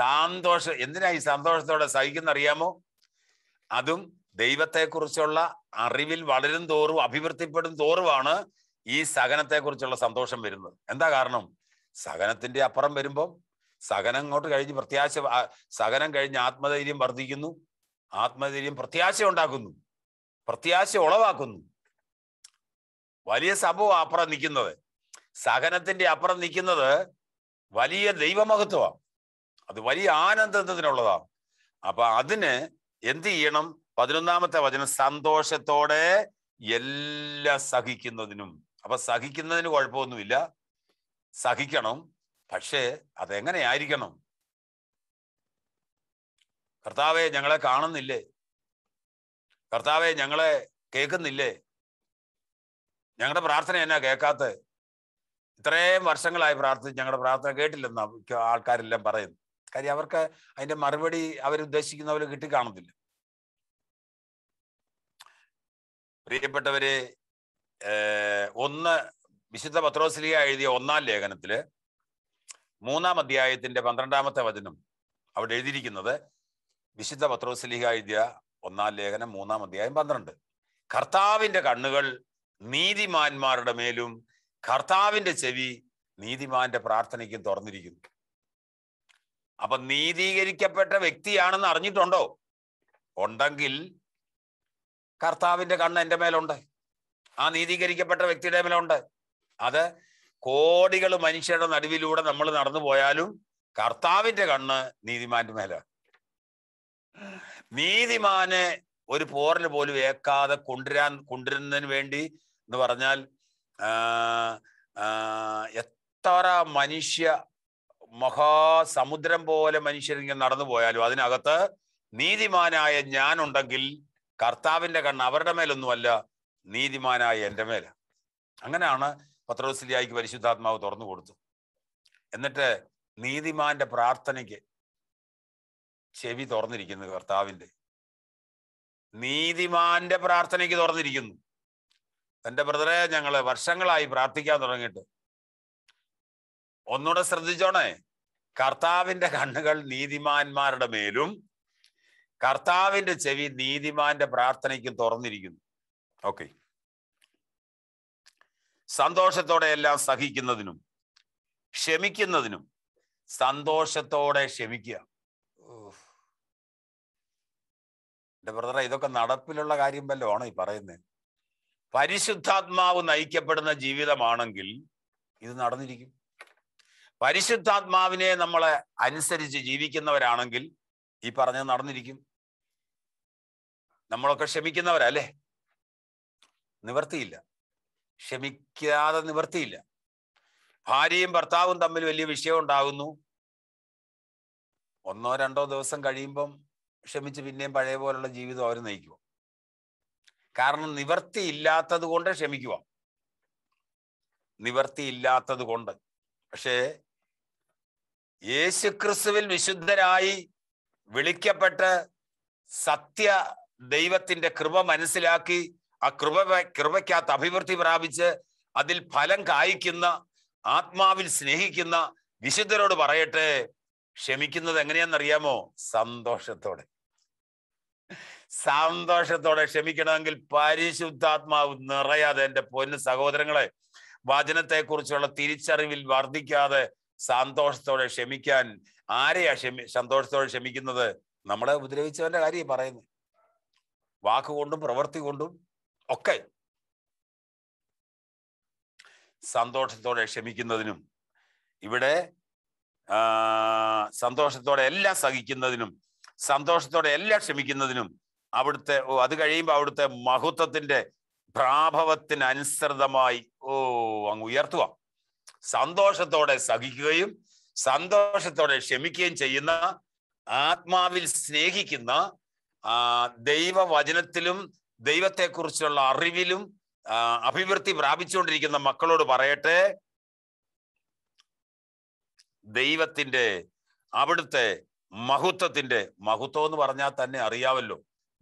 സന്തോഷം എന്തിനാ ഈ സന്തോഷത്തോടെ സഹിക്കുന്ന അറിയാമോ അതും ദൈവത്തെക്കുറിച്ചുള്ള അറിവിൽ വളരും തോറും അഭിവൃദ്ധിപ്പെടും തോറുമാണ് ഈ സഹനത്തെക്കുറിച്ചുള്ള സന്തോഷം വരുന്നത് എന്താ കാരണം സഹനത്തിന്റെ അപ്പുറം വരുമ്പം സഹനം ഇങ്ങോട്ട് കഴിഞ്ഞ് പ്രത്യാശ സഹനം കഴിഞ്ഞ് ആത്മധൈര്യം വർദ്ധിക്കുന്നു ആത്മധൈര്യം പ്രത്യാശ ഉണ്ടാക്കുന്നു പ്രത്യാശ ഉളവാക്കുന്നു വലിയ സംഭവം അപ്പുറം നിൽക്കുന്നത് സഹനത്തിന്റെ അപ്പുറം നിൽക്കുന്നത് വലിയ ദൈവമഹത്വമാണ് അത് വലിയ ആനന്ദത്തിനുള്ളതാണ് അപ്പൊ അതിന് എന്ത് ചെയ്യണം പതിനൊന്നാമത്തെ വചനം സന്തോഷത്തോടെ എല്ലാ സഹിക്കുന്നതിനും അപ്പൊ സഹിക്കുന്നതിന് കുഴപ്പമൊന്നുമില്ല സഹിക്കണം പക്ഷേ അതെങ്ങനെയായിരിക്കണം കർത്താവെ ഞങ്ങളെ കാണുന്നില്ലേ കർത്താവെ ഞങ്ങളെ കേൾക്കുന്നില്ലേ ഞങ്ങളുടെ പ്രാർത്ഥന എന്നാ കേൾക്കാത്ത ഇത്രയും വർഷങ്ങളായി പ്രാർത്ഥിച്ച് ഞങ്ങളുടെ പ്രാർത്ഥന കേട്ടില്ലെന്ന് ആൾക്കാരെല്ലാം പറയുന്നു കാര്യം അവർക്ക് അതിന്റെ മറുപടി അവരുദ്ദേശിക്കുന്നവർ പോലെ കിട്ടിക്കാണത്തില്ല പ്രിയപ്പെട്ടവരെ ഒന്ന് വിശുദ്ധ പത്രോസിലിയ എഴുതിയ ഒന്നാം ലേഖനത്തില് മൂന്നാം അധ്യായത്തിന്റെ പന്ത്രണ്ടാമത്തെ വചനം അവിടെ എഴുതിയിരിക്കുന്നത് വിശുദ്ധ പത്രോസിലിഹ എഴുതിയ ഒന്നാം ലേഖനം മൂന്നാം അധ്യായം പന്ത്രണ്ട് കർത്താവിന്റെ കണ്ണുകൾ നീതിമാന്മാരുടെ മേലും കർത്താവിന്റെ ചെവി നീതിമാന്റെ പ്രാർത്ഥനയ്ക്കും തുറന്നിരിക്കുന്നു അപ്പൊ നീതീകരിക്കപ്പെട്ട വ്യക്തിയാണെന്ന് അറിഞ്ഞിട്ടുണ്ടോ ഉണ്ടെങ്കിൽ കർത്താവിന്റെ കണ്ണ് എൻ്റെ മേലുണ്ട് ആ നീതീകരിക്കപ്പെട്ട വ്യക്തിയുടെ മേലുണ്ട് അത് കോടികൾ മനുഷ്യരുടെ നടുവിലൂടെ നമ്മൾ നടന്നു പോയാലും കർത്താവിന്റെ കണ്ണ് നീതിമാന്റെ മേലാണ് നീതിമാനെ ഒരു പോറൽ പോലും ഏക്കാതെ കൊണ്ടുവരാൻ കൊണ്ടുവരുന്നതിന് വേണ്ടി എന്ന് പറഞ്ഞാൽ എത്ര മനുഷ്യ മഹാസമുദ്രം പോലെ മനുഷ്യരിങ്ങനെ നടന്നു പോയാലും അതിനകത്ത് നീതിമാനായ ഞാനുണ്ടെങ്കിൽ കർത്താവിൻ്റെ കണ്ണ് അവരുടെ മേലൊന്നുമല്ല നീതിമാനായ എൻ്റെ മേല അങ്ങനെയാണ് പത്രോസിലിയായിക്ക് പരിശുദ്ധാത്മാവ് തുറന്നു കൊടുത്തു എന്നിട്ട് നീതിമാന്റെ പ്രാർത്ഥനയ്ക്ക് ചെവി തുറന്നിരിക്കുന്നു കർത്താവിൻ്റെ നീതിമാന്റെ പ്രാർത്ഥനയ്ക്ക് തുറന്നിരിക്കുന്നു എൻ്റെ ബ്രദറെ ഞങ്ങൾ വർഷങ്ങളായി പ്രാർത്ഥിക്കാൻ തുടങ്ങിയിട്ട് ഒന്നുകൂടെ ശ്രദ്ധിച്ചോണേ കർത്താവിൻ്റെ കണ്ണുകൾ നീതിമാന്മാരുടെ മേലും കർത്താവിന്റെ ചെവി നീതിമാന്റെ പ്രാർത്ഥനയ്ക്കും തുറന്നിരിക്കുന്നു ഓക്കെ സന്തോഷത്തോടെ എല്ലാം സഹിക്കുന്നതിനും ക്ഷമിക്കുന്നതിനും സന്തോഷത്തോടെ ക്ഷമിക്കുക എന്റെ ബ്രദർ ഇതൊക്കെ നടപ്പിലുള്ള കാര്യം വല്ല ആണോ ഈ പറയുന്നത് പരിശുദ്ധാത്മാവ് നയിക്കപ്പെടുന്ന ജീവിതമാണെങ്കിൽ ഇത് നടന്നിരിക്കും പരിശുദ്ധാത്മാവിനെ നമ്മളെ അനുസരിച്ച് ജീവിക്കുന്നവരാണെങ്കിൽ ഈ പറഞ്ഞത് നടന്നിരിക്കും നമ്മളൊക്കെ ക്ഷമിക്കുന്നവരല്ലേ നിവർത്തിയില്ല ക്ഷമിക്കാതെ നിവർത്തിയില്ല ഭാര്യയും ഭർത്താവും തമ്മിൽ വലിയ വിഷയം ഉണ്ടാകുന്നു ഒന്നോ രണ്ടോ ദിവസം കഴിയുമ്പം ക്ഷമിച്ച് പിന്നെയും പഴയ പോലുള്ള ജീവിതം അവർ നയിക്കുക കാരണം നിവർത്തി ഇല്ലാത്തത് കൊണ്ട് ക്ഷമിക്കുക നിവർത്തി ഇല്ലാത്തത് കൊണ്ട് പക്ഷേ യേശുക്രിസ്തുവിൽ വിശുദ്ധരായി വിളിക്കപ്പെട്ട് സത്യ ദൈവത്തിന്റെ കൃപ മനസ്സിലാക്കി ആ കൃപ കൃപയ്ക്കകത്ത് അഭിവൃദ്ധി പ്രാപിച്ച് അതിൽ ഫലം കായ്ക്കുന്ന ആത്മാവിൽ സ്നേഹിക്കുന്ന വിശുദ്ധരോട് പറയട്ടെ ക്ഷമിക്കുന്നത് എങ്ങനെയാണെന്നറിയാമോ സന്തോഷത്തോടെ സന്തോഷത്തോടെ ക്ഷമിക്കണമെങ്കിൽ പരിശുദ്ധാത്മാവ് നിറയാതെ എൻ്റെ പൊന്ന് സഹോദരങ്ങളെ വചനത്തെക്കുറിച്ചുള്ള തിരിച്ചറിവിൽ വർദ്ധിക്കാതെ സന്തോഷത്തോടെ ക്ഷമിക്കാൻ ആരെയാ ക്ഷമി സന്തോഷത്തോടെ ക്ഷമിക്കുന്നത് നമ്മളെ ഉപദ്രവിച്ചവന്റെ കാര്യം പറയുന്നത് വാക്കുകൊണ്ടും പ്രവൃത്തി കൊണ്ടും ഒക്കെ സന്തോഷത്തോടെ ക്ഷമിക്കുന്നതിനും ഇവിടെ സന്തോഷത്തോടെ എല്ലാം സഹിക്കുന്നതിനും സന്തോഷത്തോടെ എല്ലാം ക്ഷമിക്കുന്നതിനും അവിടുത്തെ അത് കഴിയുമ്പോൾ അവിടുത്തെ മഹത്വത്തിന്റെ പ്രാഭവത്തിനനുസൃതമായി ഓ അങ്ങ് ഉയർത്തുക സന്തോഷത്തോടെ സഹിക്കുകയും സന്തോഷത്തോടെ ക്ഷമിക്കുകയും ചെയ്യുന്ന ആത്മാവിൽ സ്നേഹിക്കുന്ന ദൈവവചനത്തിലും ദൈവത്തെക്കുറിച്ചുള്ള അറിവിലും അഭിവൃദ്ധി പ്രാപിച്ചുകൊണ്ടിരിക്കുന്ന മക്കളോട് പറയട്ടെ ദൈവത്തിന്റെ അവിടുത്തെ മഹത്വത്തിന്റെ മഹത്വം എന്ന് പറഞ്ഞാൽ തന്നെ അറിയാമല്ലോ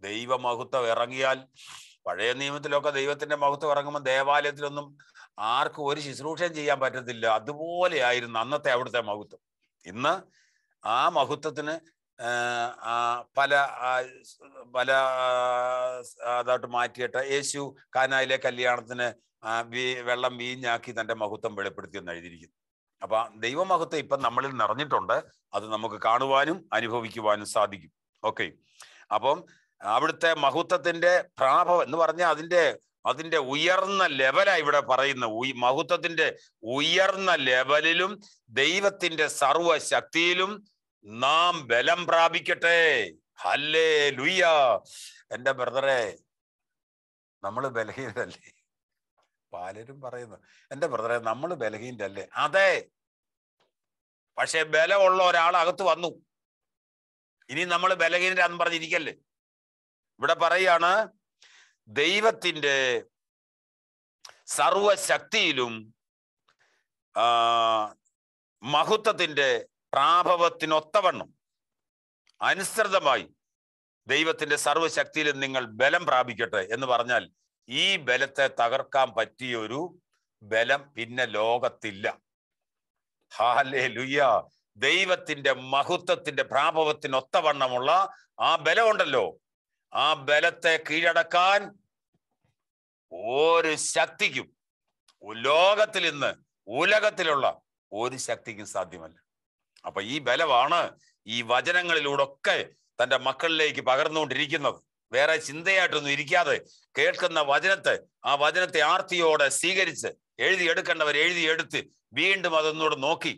ദൈവ മഹത്വം ഇറങ്ങിയാൽ പഴയ നിയമത്തിലൊക്കെ ദൈവത്തിന്റെ മഹത്വം ഇറങ്ങുമ്പോൾ ദേവാലയത്തിലൊന്നും ആർക്കും ഒരു ശുശ്രൂഷയും ചെയ്യാൻ പറ്റത്തില്ല അതുപോലെ ആയിരുന്നു അന്നത്തെ അവിടുത്തെ മഹത്വം ഇന്ന് ആ മഹത്വത്തിന് പല പല അതായിട്ട് മാറ്റിയിട്ട് യേശു കാനായിലെ കല്യാണത്തിന് വെള്ളം വീഞ്ഞാക്കി തൻ്റെ മഹത്വം വെളിപ്പെടുത്തി എന്ന് എഴുതിയിരിക്കുന്നു അപ്പൊ ദൈവമഹത്വം ഇപ്പൊ നമ്മളിൽ നിറഞ്ഞിട്ടുണ്ട് അത് നമുക്ക് കാണുവാനും അനുഭവിക്കുവാനും സാധിക്കും ഓക്കെ അപ്പം അവിടുത്തെ മഹത്വത്തിന്റെ പ്രാഭവം എന്ന് പറഞ്ഞാൽ അതിന്റെ അതിന്റെ ഉയർന്ന ലെവലാ ഇവിടെ പറയുന്ന മഹത്വത്തിന്റെ ഉയർന്ന ലെവലിലും ദൈവത്തിന്റെ സർവശക്തിയിലും നാം ബലം പ്രാപിക്കട്ടെ ഹല്ലേ ലുയ്യ എൻ്റെ ബ്രദറെ നമ്മൾ ബലഹീനല്ലേ പലരും പറയുന്നു എൻ്റെ ബ്രദറെ നമ്മൾ ബലഹീനതല്ലേ അതെ പക്ഷെ ബലമുള്ള ഒരാൾ അകത്ത് വന്നു ഇനി നമ്മൾ ബലഹീനരാന്ന് പറഞ്ഞിരിക്കല്ലേ ഇവിടെ പറയാണ് ദൈവത്തിൻ്റെ സർവശക്തിയിലും മഹത്വത്തിൻ്റെ പ്രാഭവത്തിനൊത്തവണ്ണം അനുസൃതമായി ദൈവത്തിന്റെ സർവ്വശക്തിയിലും നിങ്ങൾ ബലം പ്രാപിക്കട്ടെ എന്ന് പറഞ്ഞാൽ ഈ ബലത്തെ തകർക്കാൻ പറ്റിയൊരു ബലം പിന്നെ ലോകത്തില്ല ഹാലേ ലുയ്യ ദൈവത്തിന്റെ മഹത്വത്തിന്റെ പ്രാഭവത്തിനൊത്തവണ്ണമുള്ള ആ ബലമുണ്ടല്ലോ ആ ബലത്തെ കീഴടക്കാൻ ഒരു ശക്തിക്കും ലോകത്തിൽ ഇന്ന് ഉലകത്തിലുള്ള ഒരു ശക്തിക്കും സാധ്യമല്ല അപ്പൊ ഈ ബലമാണ് ഈ വചനങ്ങളിലൂടൊക്കെ തന്റെ മക്കളിലേക്ക് പകർന്നുകൊണ്ടിരിക്കുന്നത് വേറെ ചിന്തയായിട്ടൊന്നും ഇരിക്കാതെ കേൾക്കുന്ന വചനത്തെ ആ വചനത്തെ ആർത്തിയോടെ സ്വീകരിച്ച് എഴുതി എഴുതിയെടുത്ത് വീണ്ടും അതൊന്നുകൂടെ നോക്കി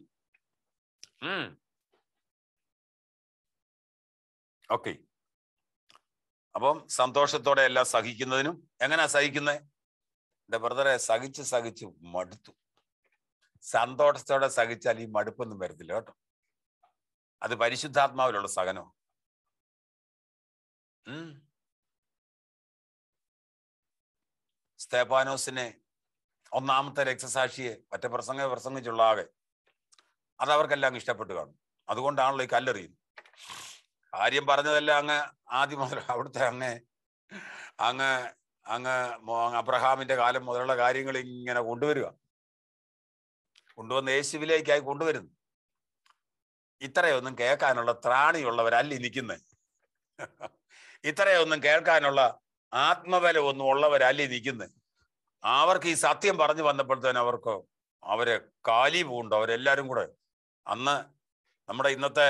ഓക്കെ അപ്പം സന്തോഷത്തോടെ എല്ലാം സഹിക്കുന്നതിനും എങ്ങനെയാ സഹിക്കുന്നത് എന്റെ ബ്രദറെ സഹിച്ച് സഹിച്ച് മടുത്തു സന്തോഷത്തോടെ സഹിച്ചാൽ ഈ മടുപ്പൊന്നും വരത്തില്ല കേട്ടോ അത് പരിശുദ്ധാത്മാവിലുള്ള സഹനോ സ്തേപാനോസിനെ ഒന്നാമത്തെ രക്തസാക്ഷിയെ ഒറ്റ പ്രസംഗ പ്രസംഗിച്ചുള്ള ആകെ അത് അവർക്കെല്ലാം ഇഷ്ടപ്പെട്ടു കാണും അതുകൊണ്ടാണല്ലോ ഈ കല്ലെറിയുന്നത് കാര്യം പറഞ്ഞതെല്ലാം അങ്ങ് ആദ്യം മുതൽ അവിടുത്തെ അങ്ങ് അങ്ങ് അങ്ങ് അബ്രഹാമിന്റെ കാലം മുതലുള്ള കാര്യങ്ങൾ ഇങ്ങനെ കൊണ്ടുവരിക കൊണ്ടുവന്ന് യേശുവിലേക്കായി കൊണ്ടുവരുന്നു ഇത്രയൊന്നും കേൾക്കാനുള്ള ത്രാണിയുള്ളവരല്ല നിൽക്കുന്നത് ഇത്രയൊന്നും കേൾക്കാനുള്ള ആത്മബലമൊന്നും ഉള്ളവരല്ല നിൽക്കുന്നത് അവർക്ക് ഈ സത്യം പറഞ്ഞു വന്നപ്പോഴത്തേന് അവർക്ക് അവരെ കാലി പോകുന്നുണ്ട് അവരെല്ലാവരും കൂടെ അന്ന് നമ്മുടെ ഇന്നത്തെ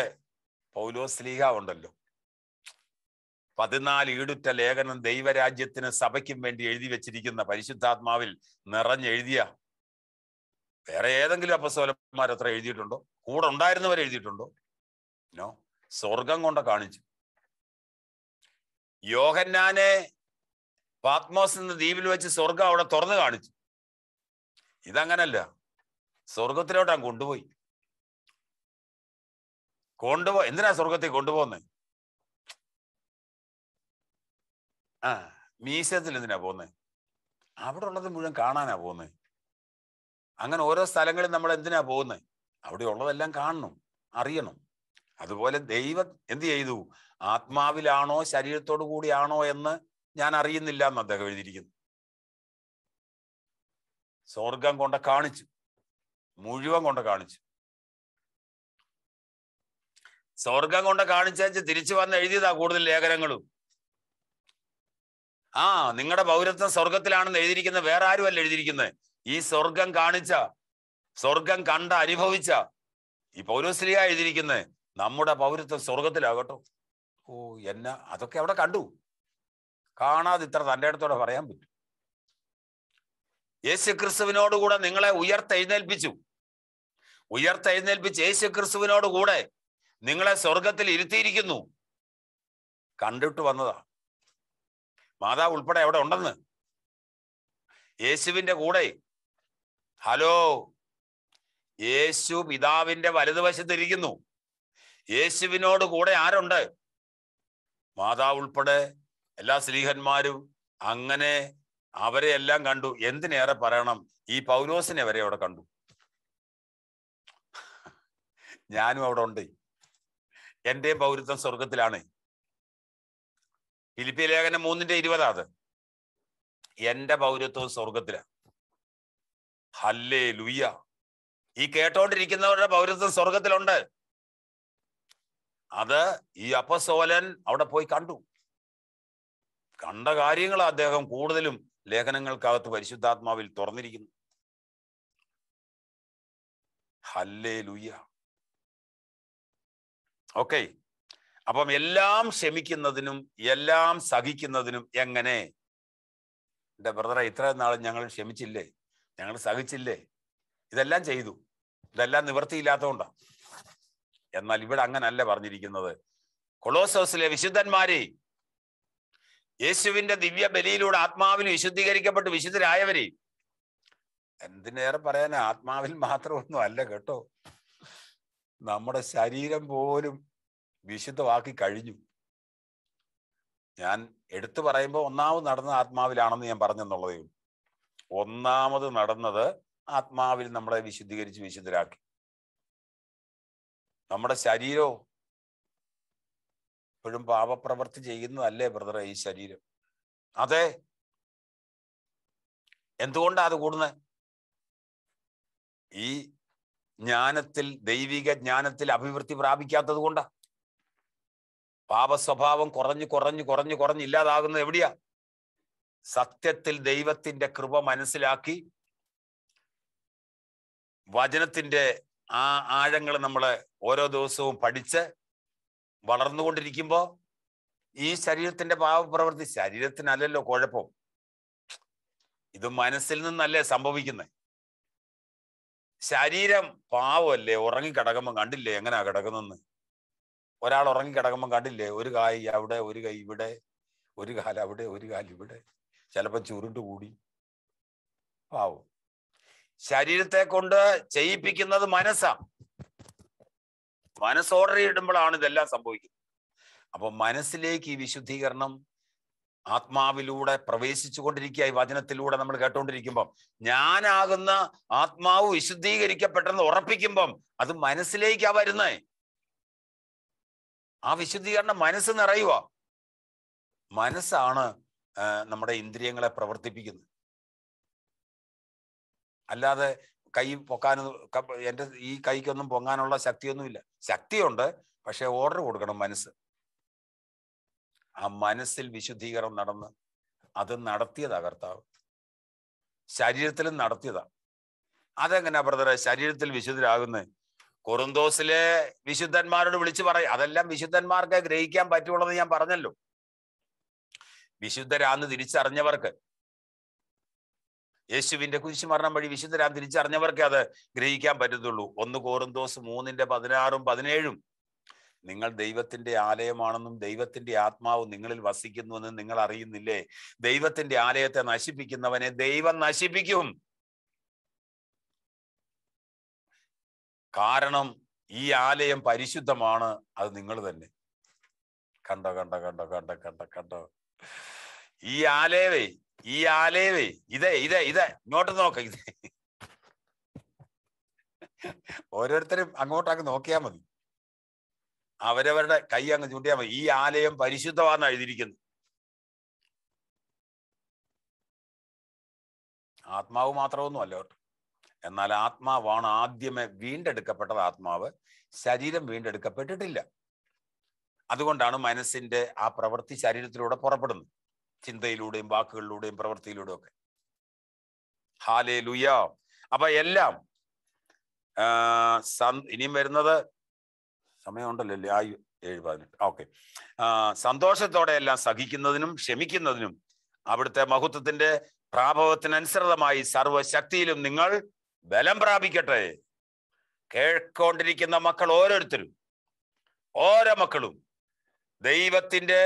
പൗലോസ് ലീഗ ഉണ്ടല്ലോ പതിനാല് ഈടുറ്റ ലേഖനം ദൈവരാജ്യത്തിന് സഭയ്ക്കും വേണ്ടി എഴുതി വെച്ചിരിക്കുന്ന പരിശുദ്ധാത്മാവിൽ നിറഞ്ഞെഴുതിയ വേറെ ഏതെങ്കിലും അപ്പസ്തോലന്മാർ അത്ര എഴുതിയിട്ടുണ്ടോ കൂടെ ഉണ്ടായിരുന്നവർ എഴുതിയിട്ടുണ്ടോ നോ സ്വർഗം കൊണ്ട് കാണിച്ചു യോഹന്നാനെ പാത്മോസ് എന്ന ദ്വീപിൽ വെച്ച് സ്വർഗം അവിടെ തുറന്നു കാണിച്ചു ഇതങ്ങനല്ല സ്വർഗത്തിലോട്ടാ കൊണ്ടുപോയി കൊണ്ടുപോ എന്തിനാ സ്വർഗത്തിൽ കൊണ്ടുപോകുന്നത് ആ മീശത്തിൽ എന്തിനാ പോകുന്നത് അവിടെ ഉള്ളത് മുഴുവൻ കാണാനാ പോകുന്നത് അങ്ങനെ ഓരോ സ്ഥലങ്ങളിൽ നമ്മൾ എന്തിനാ പോകുന്നത് അവിടെ ഉള്ളതെല്ലാം കാണണം അറിയണം അതുപോലെ ദൈവം എന്ത് ചെയ്തു ആത്മാവിലാണോ ശരീരത്തോടു കൂടിയാണോ എന്ന് ഞാൻ അറിയുന്നില്ല എന്ന് അദ്ദേഹം എഴുതിയിരിക്കുന്നു സ്വർഗം കൊണ്ട കാണിച്ചു മുഴുവൻ കൊണ്ട കാണിച്ചു സ്വർഗം കൊണ്ട് കാണിച്ചു തിരിച്ചു വന്ന് എഴുതിയതാ കൂടുതൽ ലേഖനങ്ങളും ആ നിങ്ങളുടെ പൗരത്വം സ്വർഗത്തിലാണെന്ന് എഴുതിയിരിക്കുന്നത് വേറെ ആരുമല്ല എഴുതിയിരിക്കുന്നത് ഈ സ്വർഗം കാണിച്ച സ്വർഗം കണ്ട അനുഭവിച്ച ഈ പൗരസ്ലിയ എഴുതിയിരിക്കുന്നത് നമ്മുടെ പൗരത്വം സ്വർഗത്തിലാകട്ടോ ഓ എന്ന അതൊക്കെ അവിടെ കണ്ടു കാണാതെ ഇത്ര തൻ്റെ അടുത്തോടെ പറയാൻ പറ്റും യേശു ക്രിസ്തുവിനോടുകൂടെ നിങ്ങളെ ഉയർത്തെഴുന്നേൽപ്പിച്ചു ഉയർത്തെഴുന്നേൽപ്പിച്ച് യേശു ക്രിസ്തുവിനോടുകൂടെ നിങ്ങളെ സ്വർഗത്തിൽ ഇരുത്തിയിരിക്കുന്നു കണ്ടിട്ട് വന്നതാ മാതാവ് ഉൾപ്പെടെ അവിടെ ഉണ്ടെന്ന് യേശുവിൻ്റെ കൂടെ ഹലോ യേശു പിതാവിന്റെ വലതുവശത്തിരിക്കുന്നു യേശുവിനോട് കൂടെ ആരുണ്ട് മാതാവ് ഉൾപ്പെടെ എല്ലാ സ്ത്രീഹന്മാരും അങ്ങനെ അവരെ എല്ലാം കണ്ടു എന്തിനേറെ പറയണം ഈ പൗലോസിനെ വരെ അവിടെ കണ്ടു ഞാനും അവിടെ ഉണ്ട് എന്റെ പൗരത്വം സ്വർഗത്തിലാണ് ഫിലിപ്പി ലേഖനം മൂന്നിന്റെ ഇരുപതാത് എന്റെ പൗരത്വം സ്വർഗത്തിലാണ് ഹല്ലേ ലുയ്യ ഈ കേട്ടോണ്ടിരിക്കുന്നവരുടെ പൗരത്വം സ്വർഗത്തിലുണ്ട് അത് ഈ അപ്പസോലൻ അവിടെ പോയി കണ്ടു കണ്ട കാര്യങ്ങൾ അദ്ദേഹം കൂടുതലും ലേഖനങ്ങൾക്കകത്ത് പരിശുദ്ധാത്മാവിൽ തുറന്നിരിക്കുന്നു ഹല്ലേ ലുയ്യ ഓക്കെ അപ്പം എല്ലാം ക്ഷമിക്കുന്നതിനും എല്ലാം സഹിക്കുന്നതിനും എങ്ങനെ എന്റെ ബ്രദറെ ഇത്രയും നാളും ഞങ്ങൾ ക്ഷമിച്ചില്ലേ ഞങ്ങൾ സഹിച്ചില്ലേ ഇതെല്ലാം ചെയ്തു ഇതെല്ലാം നിവൃത്തിയില്ലാത്തതുകൊണ്ടാണ് എന്നാൽ ഇവിടെ അങ്ങനല്ല പറഞ്ഞിരിക്കുന്നത് കൊളോസോസിലെ വിശുദ്ധന്മാരെ യേശുവിന്റെ ദിവ്യ ബലിയിലൂടെ ആത്മാവിൽ വിശുദ്ധീകരിക്കപ്പെട്ട് വിശുദ്ധരായവരെ എന്തിനേറെ പറയാൻ ആത്മാവിൽ മാത്രമൊന്നും അല്ല കേട്ടോ നമ്മുടെ ശരീരം പോലും വിശുദ്ധമാക്കി കഴിഞ്ഞു ഞാൻ എടുത്തു പറയുമ്പോൾ ഒന്നാമത് നടന്ന ആത്മാവിലാണെന്ന് ഞാൻ പറഞ്ഞെന്നുള്ളതേ ഉള്ളൂ ഒന്നാമത് നടന്നത് ആത്മാവിൽ നമ്മളെ വിശുദ്ധീകരിച്ച് വിശുദ്ധരാക്കി നമ്മുടെ ശരീരവും ഇപ്പോഴും പാപപ്രവർത്തി ചെയ്യുന്നതല്ലേ ബ്രദറെ ഈ ശരീരം അതെ എന്തുകൊണ്ടാണ് അത് കൂടുന്നത് ഈ ജ്ഞാനത്തിൽ ദൈവിക ജ്ഞാനത്തിൽ അഭിവൃദ്ധി പ്രാപിക്കാത്തത് കൊണ്ടാ പാപസ്വഭാവം കുറഞ്ഞു കുറഞ്ഞു കുറഞ്ഞു കുറഞ്ഞ് ഇല്ലാതാകുന്നത് എവിടെയാ സത്യത്തിൽ ദൈവത്തിന്റെ കൃപ മനസ്സിലാക്കി വചനത്തിന്റെ ആ ആഴങ്ങൾ നമ്മൾ ഓരോ ദിവസവും പഠിച്ച് വളർന്നുകൊണ്ടിരിക്കുമ്പോൾ ഈ ശരീരത്തിന്റെ പാവപ്രവൃത്തി ശരീരത്തിനല്ലല്ലോ കുഴപ്പം ഇത് മനസ്സിൽ നിന്നല്ലേ സംഭവിക്കുന്നത് ശരീരം പാവമല്ലേ ഉറങ്ങി കണ്ടില്ലേ എങ്ങനെയാ കിടക്കുന്നെന്ന് ഒരാൾ ഉറങ്ങി കണ്ടില്ലേ ഒരു കായ് അവിടെ ഒരു കൈ ഇവിടെ ഒരു കാൽ അവിടെ ഒരു കാൽ ഇവിടെ ചിലപ്പോൾ ചുരുണ്ട് കൂടി ആവും ശരീരത്തെ കൊണ്ട് ചെയ്യിപ്പിക്കുന്നത് മനസ്സാ മനസ്സ് ഓർഡർ ഇടുമ്പോഴാണ് ഇതെല്ലാം സംഭവിക്കുന്നത് അപ്പൊ മനസ്സിലേക്ക് ഈ വിശുദ്ധീകരണം ആത്മാവിലൂടെ പ്രവേശിച്ചു കൊണ്ടിരിക്കുക ഈ വചനത്തിലൂടെ നമ്മൾ കേട്ടുകൊണ്ടിരിക്കുമ്പം ഞാനാകുന്ന ആത്മാവ് വിശുദ്ധീകരിക്കപ്പെട്ടെന്ന് ഉറപ്പിക്കുമ്പം അത് മനസ്സിലേക്കാ വരുന്നേ ആ വിശുദ്ധീകരണം മനസ്സ് നിറയുക മനസ്സാണ് നമ്മുടെ ഇന്ദ്രിയങ്ങളെ പ്രവർത്തിപ്പിക്കുന്നത് അല്ലാതെ കൈ പൊക്കാനും എൻ്റെ ഈ കൈക്കൊന്നും പൊങ്ങാനുള്ള ശക്തിയൊന്നുമില്ല ശക്തിയുണ്ട് പക്ഷേ ഓർഡർ കൊടുക്കണം മനസ്സ് ആ മനസ്സിൽ വിശുദ്ധീകരണം നടന്ന് അത് നടത്തിയതാ കർത്താവ് ശരീരത്തിലും നടത്തിയതാ അതെങ്ങനെയാ ബ്രദറെ ശരീരത്തിൽ വിശുദ്ധരാകുന്നത് കൊറുന്തോസിലെ വിശുദ്ധന്മാരോട് വിളിച്ചു പറയും അതെല്ലാം വിശുദ്ധന്മാർക്ക് ഗ്രഹിക്കാൻ പറ്റുള്ളതെന്ന് ഞാൻ പറഞ്ഞല്ലോ വിശുദ്ധരാന്ന് തിരിച്ചറിഞ്ഞവർക്ക് യേശുവിന്റെ കുരിശുമരണം വഴി വിശുദ്ധരാം തിരിച്ചറിഞ്ഞവർക്കേ അത് ഗ്രഹിക്കാൻ പറ്റത്തുള്ളൂ ഒന്ന് ദോസ് മൂന്നിന്റെ പതിനാറും പതിനേഴും നിങ്ങൾ ദൈവത്തിന്റെ ആലയമാണെന്നും ദൈവത്തിന്റെ ആത്മാവ് നിങ്ങളിൽ വസിക്കുന്നുവെന്നും നിങ്ങൾ അറിയുന്നില്ലേ ദൈവത്തിന്റെ ആലയത്തെ നശിപ്പിക്കുന്നവനെ ദൈവം നശിപ്പിക്കും കാരണം ഈ ആലയം പരിശുദ്ധമാണ് അത് നിങ്ങൾ തന്നെ കണ്ടോ കണ്ടോ കണ്ടോ കണ്ടോ കണ്ടോ കണ്ടോ ഈ ആലേവേ ഈ ആലേവേ ഇതേ ഇതേ ഇതേ ഇങ്ങോട്ട് നോക്ക ഇതേ ഓരോരുത്തരും അങ്ങോട്ടങ്ങ് നോക്കിയാ മതി അവരവരുടെ കൈ അങ്ങ് ചൂണ്ടിയാൽ മതി ഈ ആലയം പരിശുദ്ധമാണെന്ന് എഴുതിയിരിക്കുന്നു ആത്മാവ് മാത്രമൊന്നും അല്ല എന്നാൽ ആത്മാവാണ് ആദ്യമേ വീണ്ടെടുക്കപ്പെട്ടത് ആത്മാവ് ശരീരം വീണ്ടെടുക്കപ്പെട്ടിട്ടില്ല അതുകൊണ്ടാണ് മനസ്സിന്റെ ആ പ്രവൃത്തി ശരീരത്തിലൂടെ പുറപ്പെടുന്നത് ചിന്തയിലൂടെയും വാക്കുകളിലൂടെയും പ്രവൃത്തിയിലൂടെ ഒക്കെ ഹാലേ ലുയാ അപ്പൊ എല്ലാം ഇനിയും വരുന്നത് സമയമുണ്ടല്ലോ അല്ലേ ആയി ഏഴ് പതിനെട്ട് ഓക്കെ സന്തോഷത്തോടെ എല്ലാം സഹിക്കുന്നതിനും ക്ഷമിക്കുന്നതിനും അവിടുത്തെ മഹത്വത്തിന്റെ പ്രാഭവത്തിനനുസൃതമായി സർവശക്തിയിലും നിങ്ങൾ ബലം പ്രാപിക്കട്ടെ കേൾക്കൊണ്ടിരിക്കുന്ന മക്കൾ ഓരോരുത്തരും ഓരോ മക്കളും ദൈവത്തിന്റെ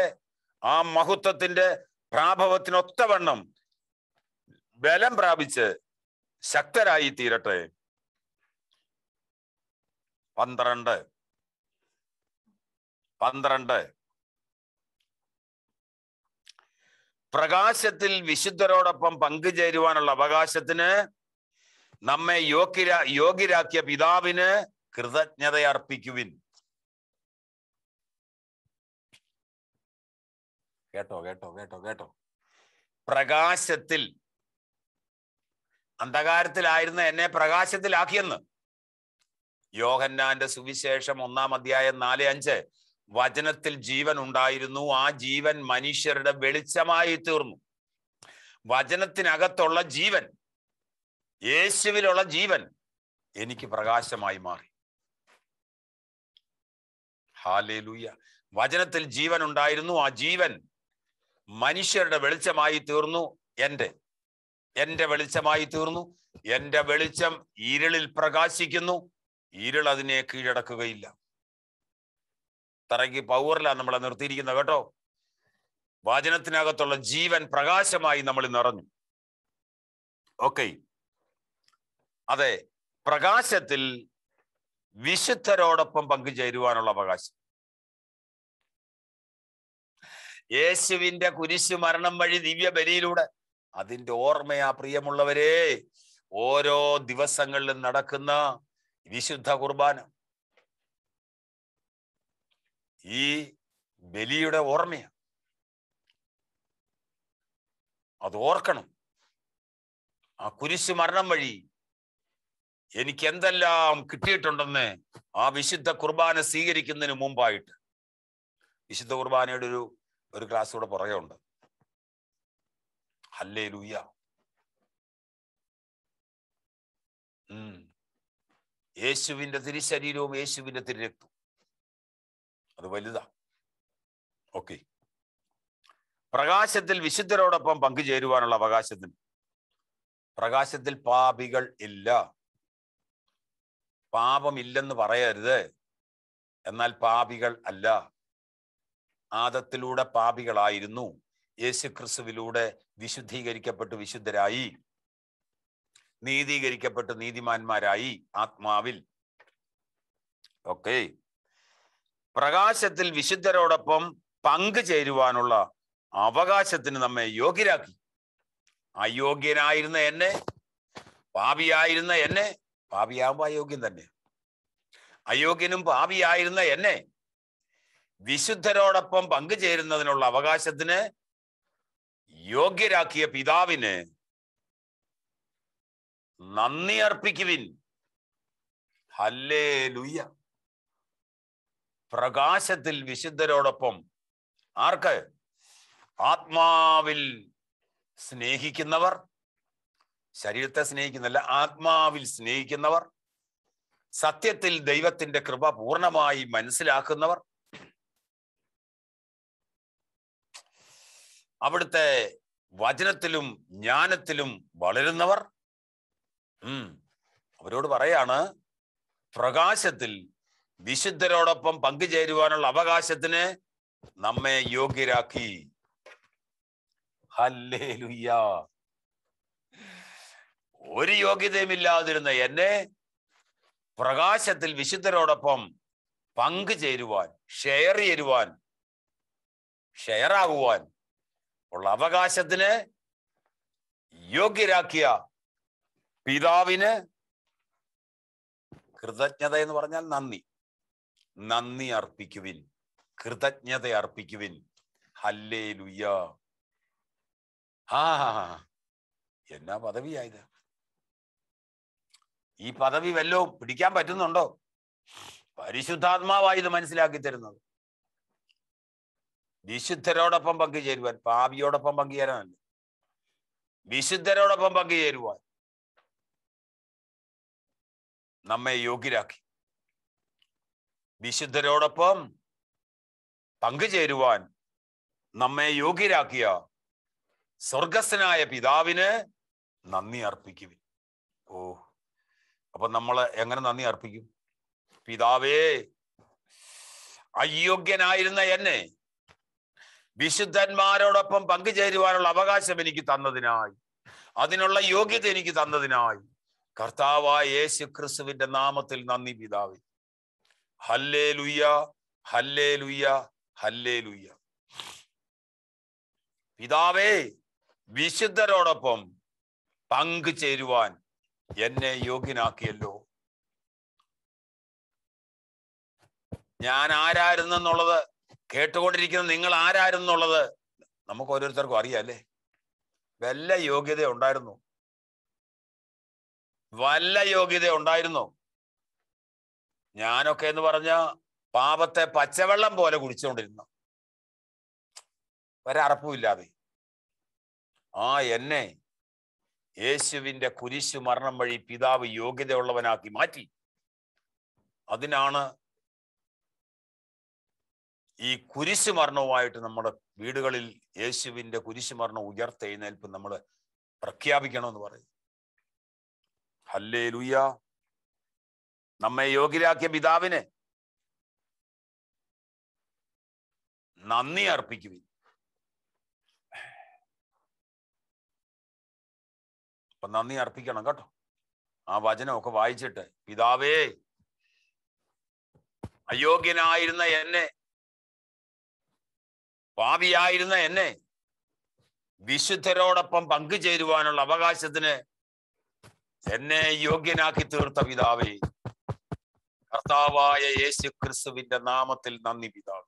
ആ മഹത്വത്തിന്റെ പ്രാഭവത്തിനൊത്തവണ്ണം ബലം പ്രാപിച്ച് ശക്തരായി തീരട്ടെ പന്ത്രണ്ട് പന്ത്രണ്ട് പ്രകാശത്തിൽ വിശുദ്ധരോടൊപ്പം പങ്കുചേരുവാനുള്ള അവകാശത്തിന് നമ്മെ യോഗ്യരാ യോഗ്യരാക്കിയ പിതാവിന് കൃതജ്ഞത അർപ്പിക്കുവിൻ കേട്ടോ കേട്ടോ കേട്ടോ കേട്ടോ പ്രകാശത്തിൽ അന്ധകാരത്തിലായിരുന്ന എന്നെ പ്രകാശത്തിലാക്കിയെന്ന് യോഹന്നാന്റെ സുവിശേഷം ഒന്നാം അധ്യായം നാല് അഞ്ച് വചനത്തിൽ ജീവൻ ഉണ്ടായിരുന്നു ആ ജീവൻ മനുഷ്യരുടെ വെളിച്ചമായി തീർന്നു വചനത്തിനകത്തുള്ള ജീവൻ യേശുവിലുള്ള ജീവൻ എനിക്ക് പ്രകാശമായി മാറി ഹാലേലൂയ വചനത്തിൽ ജീവൻ ഉണ്ടായിരുന്നു ആ ജീവൻ മനുഷ്യരുടെ വെളിച്ചമായി തീർന്നു എൻ്റെ എൻ്റെ വെളിച്ചമായി തീർന്നു എൻ്റെ വെളിച്ചം ഇരുളിൽ പ്രകാശിക്കുന്നു ഇരുൾ അതിനെ കീഴടക്കുകയില്ല തറയ്ക്ക് പൗവറിലാണ് നമ്മളെ നിർത്തിയിരിക്കുന്നത് കേട്ടോ വാചനത്തിനകത്തുള്ള ജീവൻ പ്രകാശമായി നമ്മൾ നിറഞ്ഞു ഓക്കെ അതെ പ്രകാശത്തിൽ വിശുദ്ധരോടൊപ്പം പങ്കുചേരുവാനുള്ള അവകാശം യേശുവിന്റെ കുരിശു മരണം വഴി ദിവ്യ ബലിയിലൂടെ അതിന്റെ ഓർമ്മയാ പ്രിയമുള്ളവരെ ഓരോ ദിവസങ്ങളിലും നടക്കുന്ന വിശുദ്ധ കുർബാന ഈ ബലിയുടെ ഓർമ്മയാണ് അത് ഓർക്കണം ആ കുരിശു മരണം വഴി എനിക്ക് എന്തെല്ലാം കിട്ടിയിട്ടുണ്ടെന്ന് ആ വിശുദ്ധ കുർബാന സ്വീകരിക്കുന്നതിന് മുമ്പായിട്ട് വിശുദ്ധ കുർബാനയുടെ ഒരു ഒരു ക്ലാസ് കൂടെ പുറകെ ഉണ്ട് ഹല്ലേ ലൂയ യേശുവിന്റെ തിരിശരീരവും യേശുവിന്റെ തിരിരക്തവും അത് വലുതാ ഓക്കെ പ്രകാശത്തിൽ വിശുദ്ധരോടൊപ്പം പങ്കുചേരുവാനുള്ള അവകാശത്തിന് പ്രകാശത്തിൽ പാപികൾ ഇല്ല പാപമില്ലെന്ന് പറയരുത് എന്നാൽ പാപികൾ അല്ല ആദത്തിലൂടെ പാപികളായിരുന്നു യേശുക്രിസ്തുവിലൂടെ വിശുദ്ധീകരിക്കപ്പെട്ട് വിശുദ്ധരായി നീതീകരിക്കപ്പെട്ട് നീതിമാന്മാരായി ആത്മാവിൽ ഓക്കെ പ്രകാശത്തിൽ വിശുദ്ധരോടൊപ്പം പങ്കു ചേരുവാനുള്ള അവകാശത്തിന് നമ്മെ യോഗ്യരാക്കി അയോഗ്യനായിരുന്ന എന്നെ പാപിയായിരുന്ന എന്നെ പാപിയാവുമ്പോ അയോഗ്യൻ തന്നെ അയോഗ്യനും പാപിയായിരുന്ന എന്നെ വിശുദ്ധരോടൊപ്പം പങ്കുചേരുന്നതിനുള്ള അവകാശത്തിന് യോഗ്യരാക്കിയ പിതാവിന് നന്ദി അർപ്പിക്കുവിൻ ഹല്ലേ ലുയ്യ പ്രകാശത്തിൽ വിശുദ്ധരോടൊപ്പം ആർക്ക് ആത്മാവിൽ സ്നേഹിക്കുന്നവർ ശരീരത്തെ സ്നേഹിക്കുന്നല്ല ആത്മാവിൽ സ്നേഹിക്കുന്നവർ സത്യത്തിൽ ദൈവത്തിന്റെ കൃപ പൂർണ്ണമായി മനസ്സിലാക്കുന്നവർ അവിടുത്തെ വചനത്തിലും ജ്ഞാനത്തിലും വളരുന്നവർ അവരോട് പറയാണ് പ്രകാശത്തിൽ വിശുദ്ധരോടൊപ്പം പങ്കുചേരുവാനുള്ള അവകാശത്തിന് നമ്മെ യോഗ്യരാക്കി ഒരു യോഗ്യതയുമില്ലാതിരുന്ന എന്നെ പ്രകാശത്തിൽ വിശുദ്ധരോടൊപ്പം പങ്കുചേരുവാൻ ഷെയർ ചേരുവാൻ ഷെയർ ആകുവാൻ ഉള്ള അവകാശത്തിന് യോഗ്യരാക്കിയ പിതാവിന് കൃതജ്ഞത എന്ന് പറഞ്ഞാൽ നന്ദി നന്ദി അർപ്പിക്കുവിൻ കൃതജ്ഞത അർപ്പിക്കുവിൻ ഹല്ലേ ലുയ്യ ആ എന്നാ പദവിയായത് ഈ പദവി വല്ലോ പിടിക്കാൻ പറ്റുന്നുണ്ടോ പരിശുദ്ധാത്മാവായി ഇത് മനസ്സിലാക്കി തരുന്നത് വിശുദ്ധരോടൊപ്പം പങ്കുചേരുവാൻ പാപിയോടൊപ്പം പങ്കുചേരാനല്ല വിശുദ്ധരോടൊപ്പം പങ്കുചേരുവാൻ നമ്മെ യോഗ്യരാക്കി വിശുദ്ധരോടൊപ്പം പങ്കുചേരുവാൻ നമ്മെ യോഗ്യരാക്കിയ സ്വർഗസ്ഥനായ പിതാവിന് നന്ദി അർപ്പിക്കുവിൻ ഓ അപ്പൊ നമ്മൾ എങ്ങനെ നന്ദി അർപ്പിക്കും പിതാവേ അയോഗ്യനായിരുന്ന എന്നെ വിശുദ്ധന്മാരോടൊപ്പം പങ്കുചേരുവാനുള്ള അവകാശം എനിക്ക് തന്നതിനായി അതിനുള്ള യോഗ്യത എനിക്ക് തന്നതിനായി കർത്താവായ യേശു ക്രിസ്തുവിന്റെ നാമത്തിൽ നന്ദി പിതാവ് ഹല്ലേ ലുയ്യ ഹല്ലേ ലുയ്യ ഹല്ലേ ലുയ്യ പിതാവേ വിശുദ്ധരോടൊപ്പം പങ്കുചേരുവാൻ എന്നെ യോഗ്യനാക്കിയല്ലോ ഞാൻ ആരായിരുന്നെന്നുള്ളത് കേട്ടുകൊണ്ടിരിക്കുന്ന നിങ്ങൾ ആരായിരുന്നുള്ളത് നമുക്ക് ഓരോരുത്തർക്കും അറിയാം അല്ലേ വല്ല യോഗ്യത ഉണ്ടായിരുന്നു വല്ല യോഗ്യത ഉണ്ടായിരുന്നു ഞാനൊക്കെ എന്ന് പറഞ്ഞ പാപത്തെ പച്ചവെള്ളം പോലെ കുടിച്ചുകൊണ്ടിരുന്ന ഒരറപ്പുമില്ലാതെ ആ എന്നെ യേശുവിന്റെ കുരിശു മരണം വഴി പിതാവ് യോഗ്യതയുള്ളവനാക്കി മാറ്റി അതിനാണ് ഈ കുരിശു മരണവുമായിട്ട് നമ്മുടെ വീടുകളിൽ യേശുവിൻ്റെ കുരിശു മരണം ഉയർത്തെഴുന്നേൽപ്പ് നമ്മൾ പ്രഖ്യാപിക്കണമെന്ന് പറയും ഹല്ലേ ലുയ്യ നമ്മെ യോഗ്യരാക്കിയ പിതാവിന് നന്ദി അർപ്പിക്കുവിൻ അപ്പൊ നന്ദി അർപ്പിക്കണം കേട്ടോ ആ വചനമൊക്കെ വായിച്ചിട്ട് പിതാവേ അയോഗ്യനായിരുന്ന എന്നെ പാപിയായിരുന്ന എന്നെ വിശുദ്ധരോടൊപ്പം പങ്കുചേരുവാനുള്ള അവകാശത്തിന് എന്നെ യോഗ്യനാക്കി തീർത്ത പിതാവേ കർത്താവായ യേശു ക്രിസ്തുവിന്റെ നാമത്തിൽ നന്ദി പിതാവ്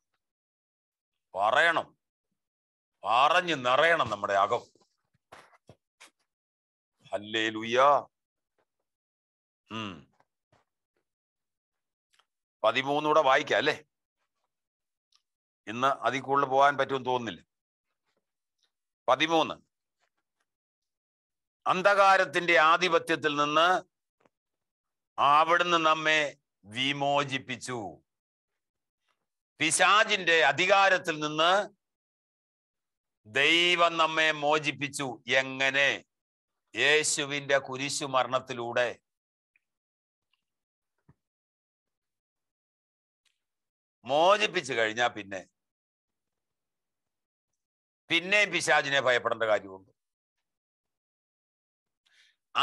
പറയണം പറഞ്ഞു നിറയണം നമ്മുടെ അകം അല്ലേ ലുയ്യ ഉം പതിമൂന്നൂടെ വായിക്കാം അല്ലേ ഇന്ന് അതിൽ കൂടുതൽ പോകാൻ പറ്റുമെന്ന് തോന്നുന്നില്ല പതിമൂന്ന് അന്ധകാരത്തിന്റെ ആധിപത്യത്തിൽ നിന്ന് അവിടുന്ന് നമ്മെ വിമോചിപ്പിച്ചു പിശാജിന്റെ അധികാരത്തിൽ നിന്ന് ദൈവം നമ്മെ മോചിപ്പിച്ചു എങ്ങനെ യേശുവിന്റെ കുരിശു മരണത്തിലൂടെ മോചിപ്പിച്ചു കഴിഞ്ഞാ പിന്നെ പിന്നെയും പിശാചിനെ ഭയപ്പെടേണ്ട കാര്യമുണ്ട്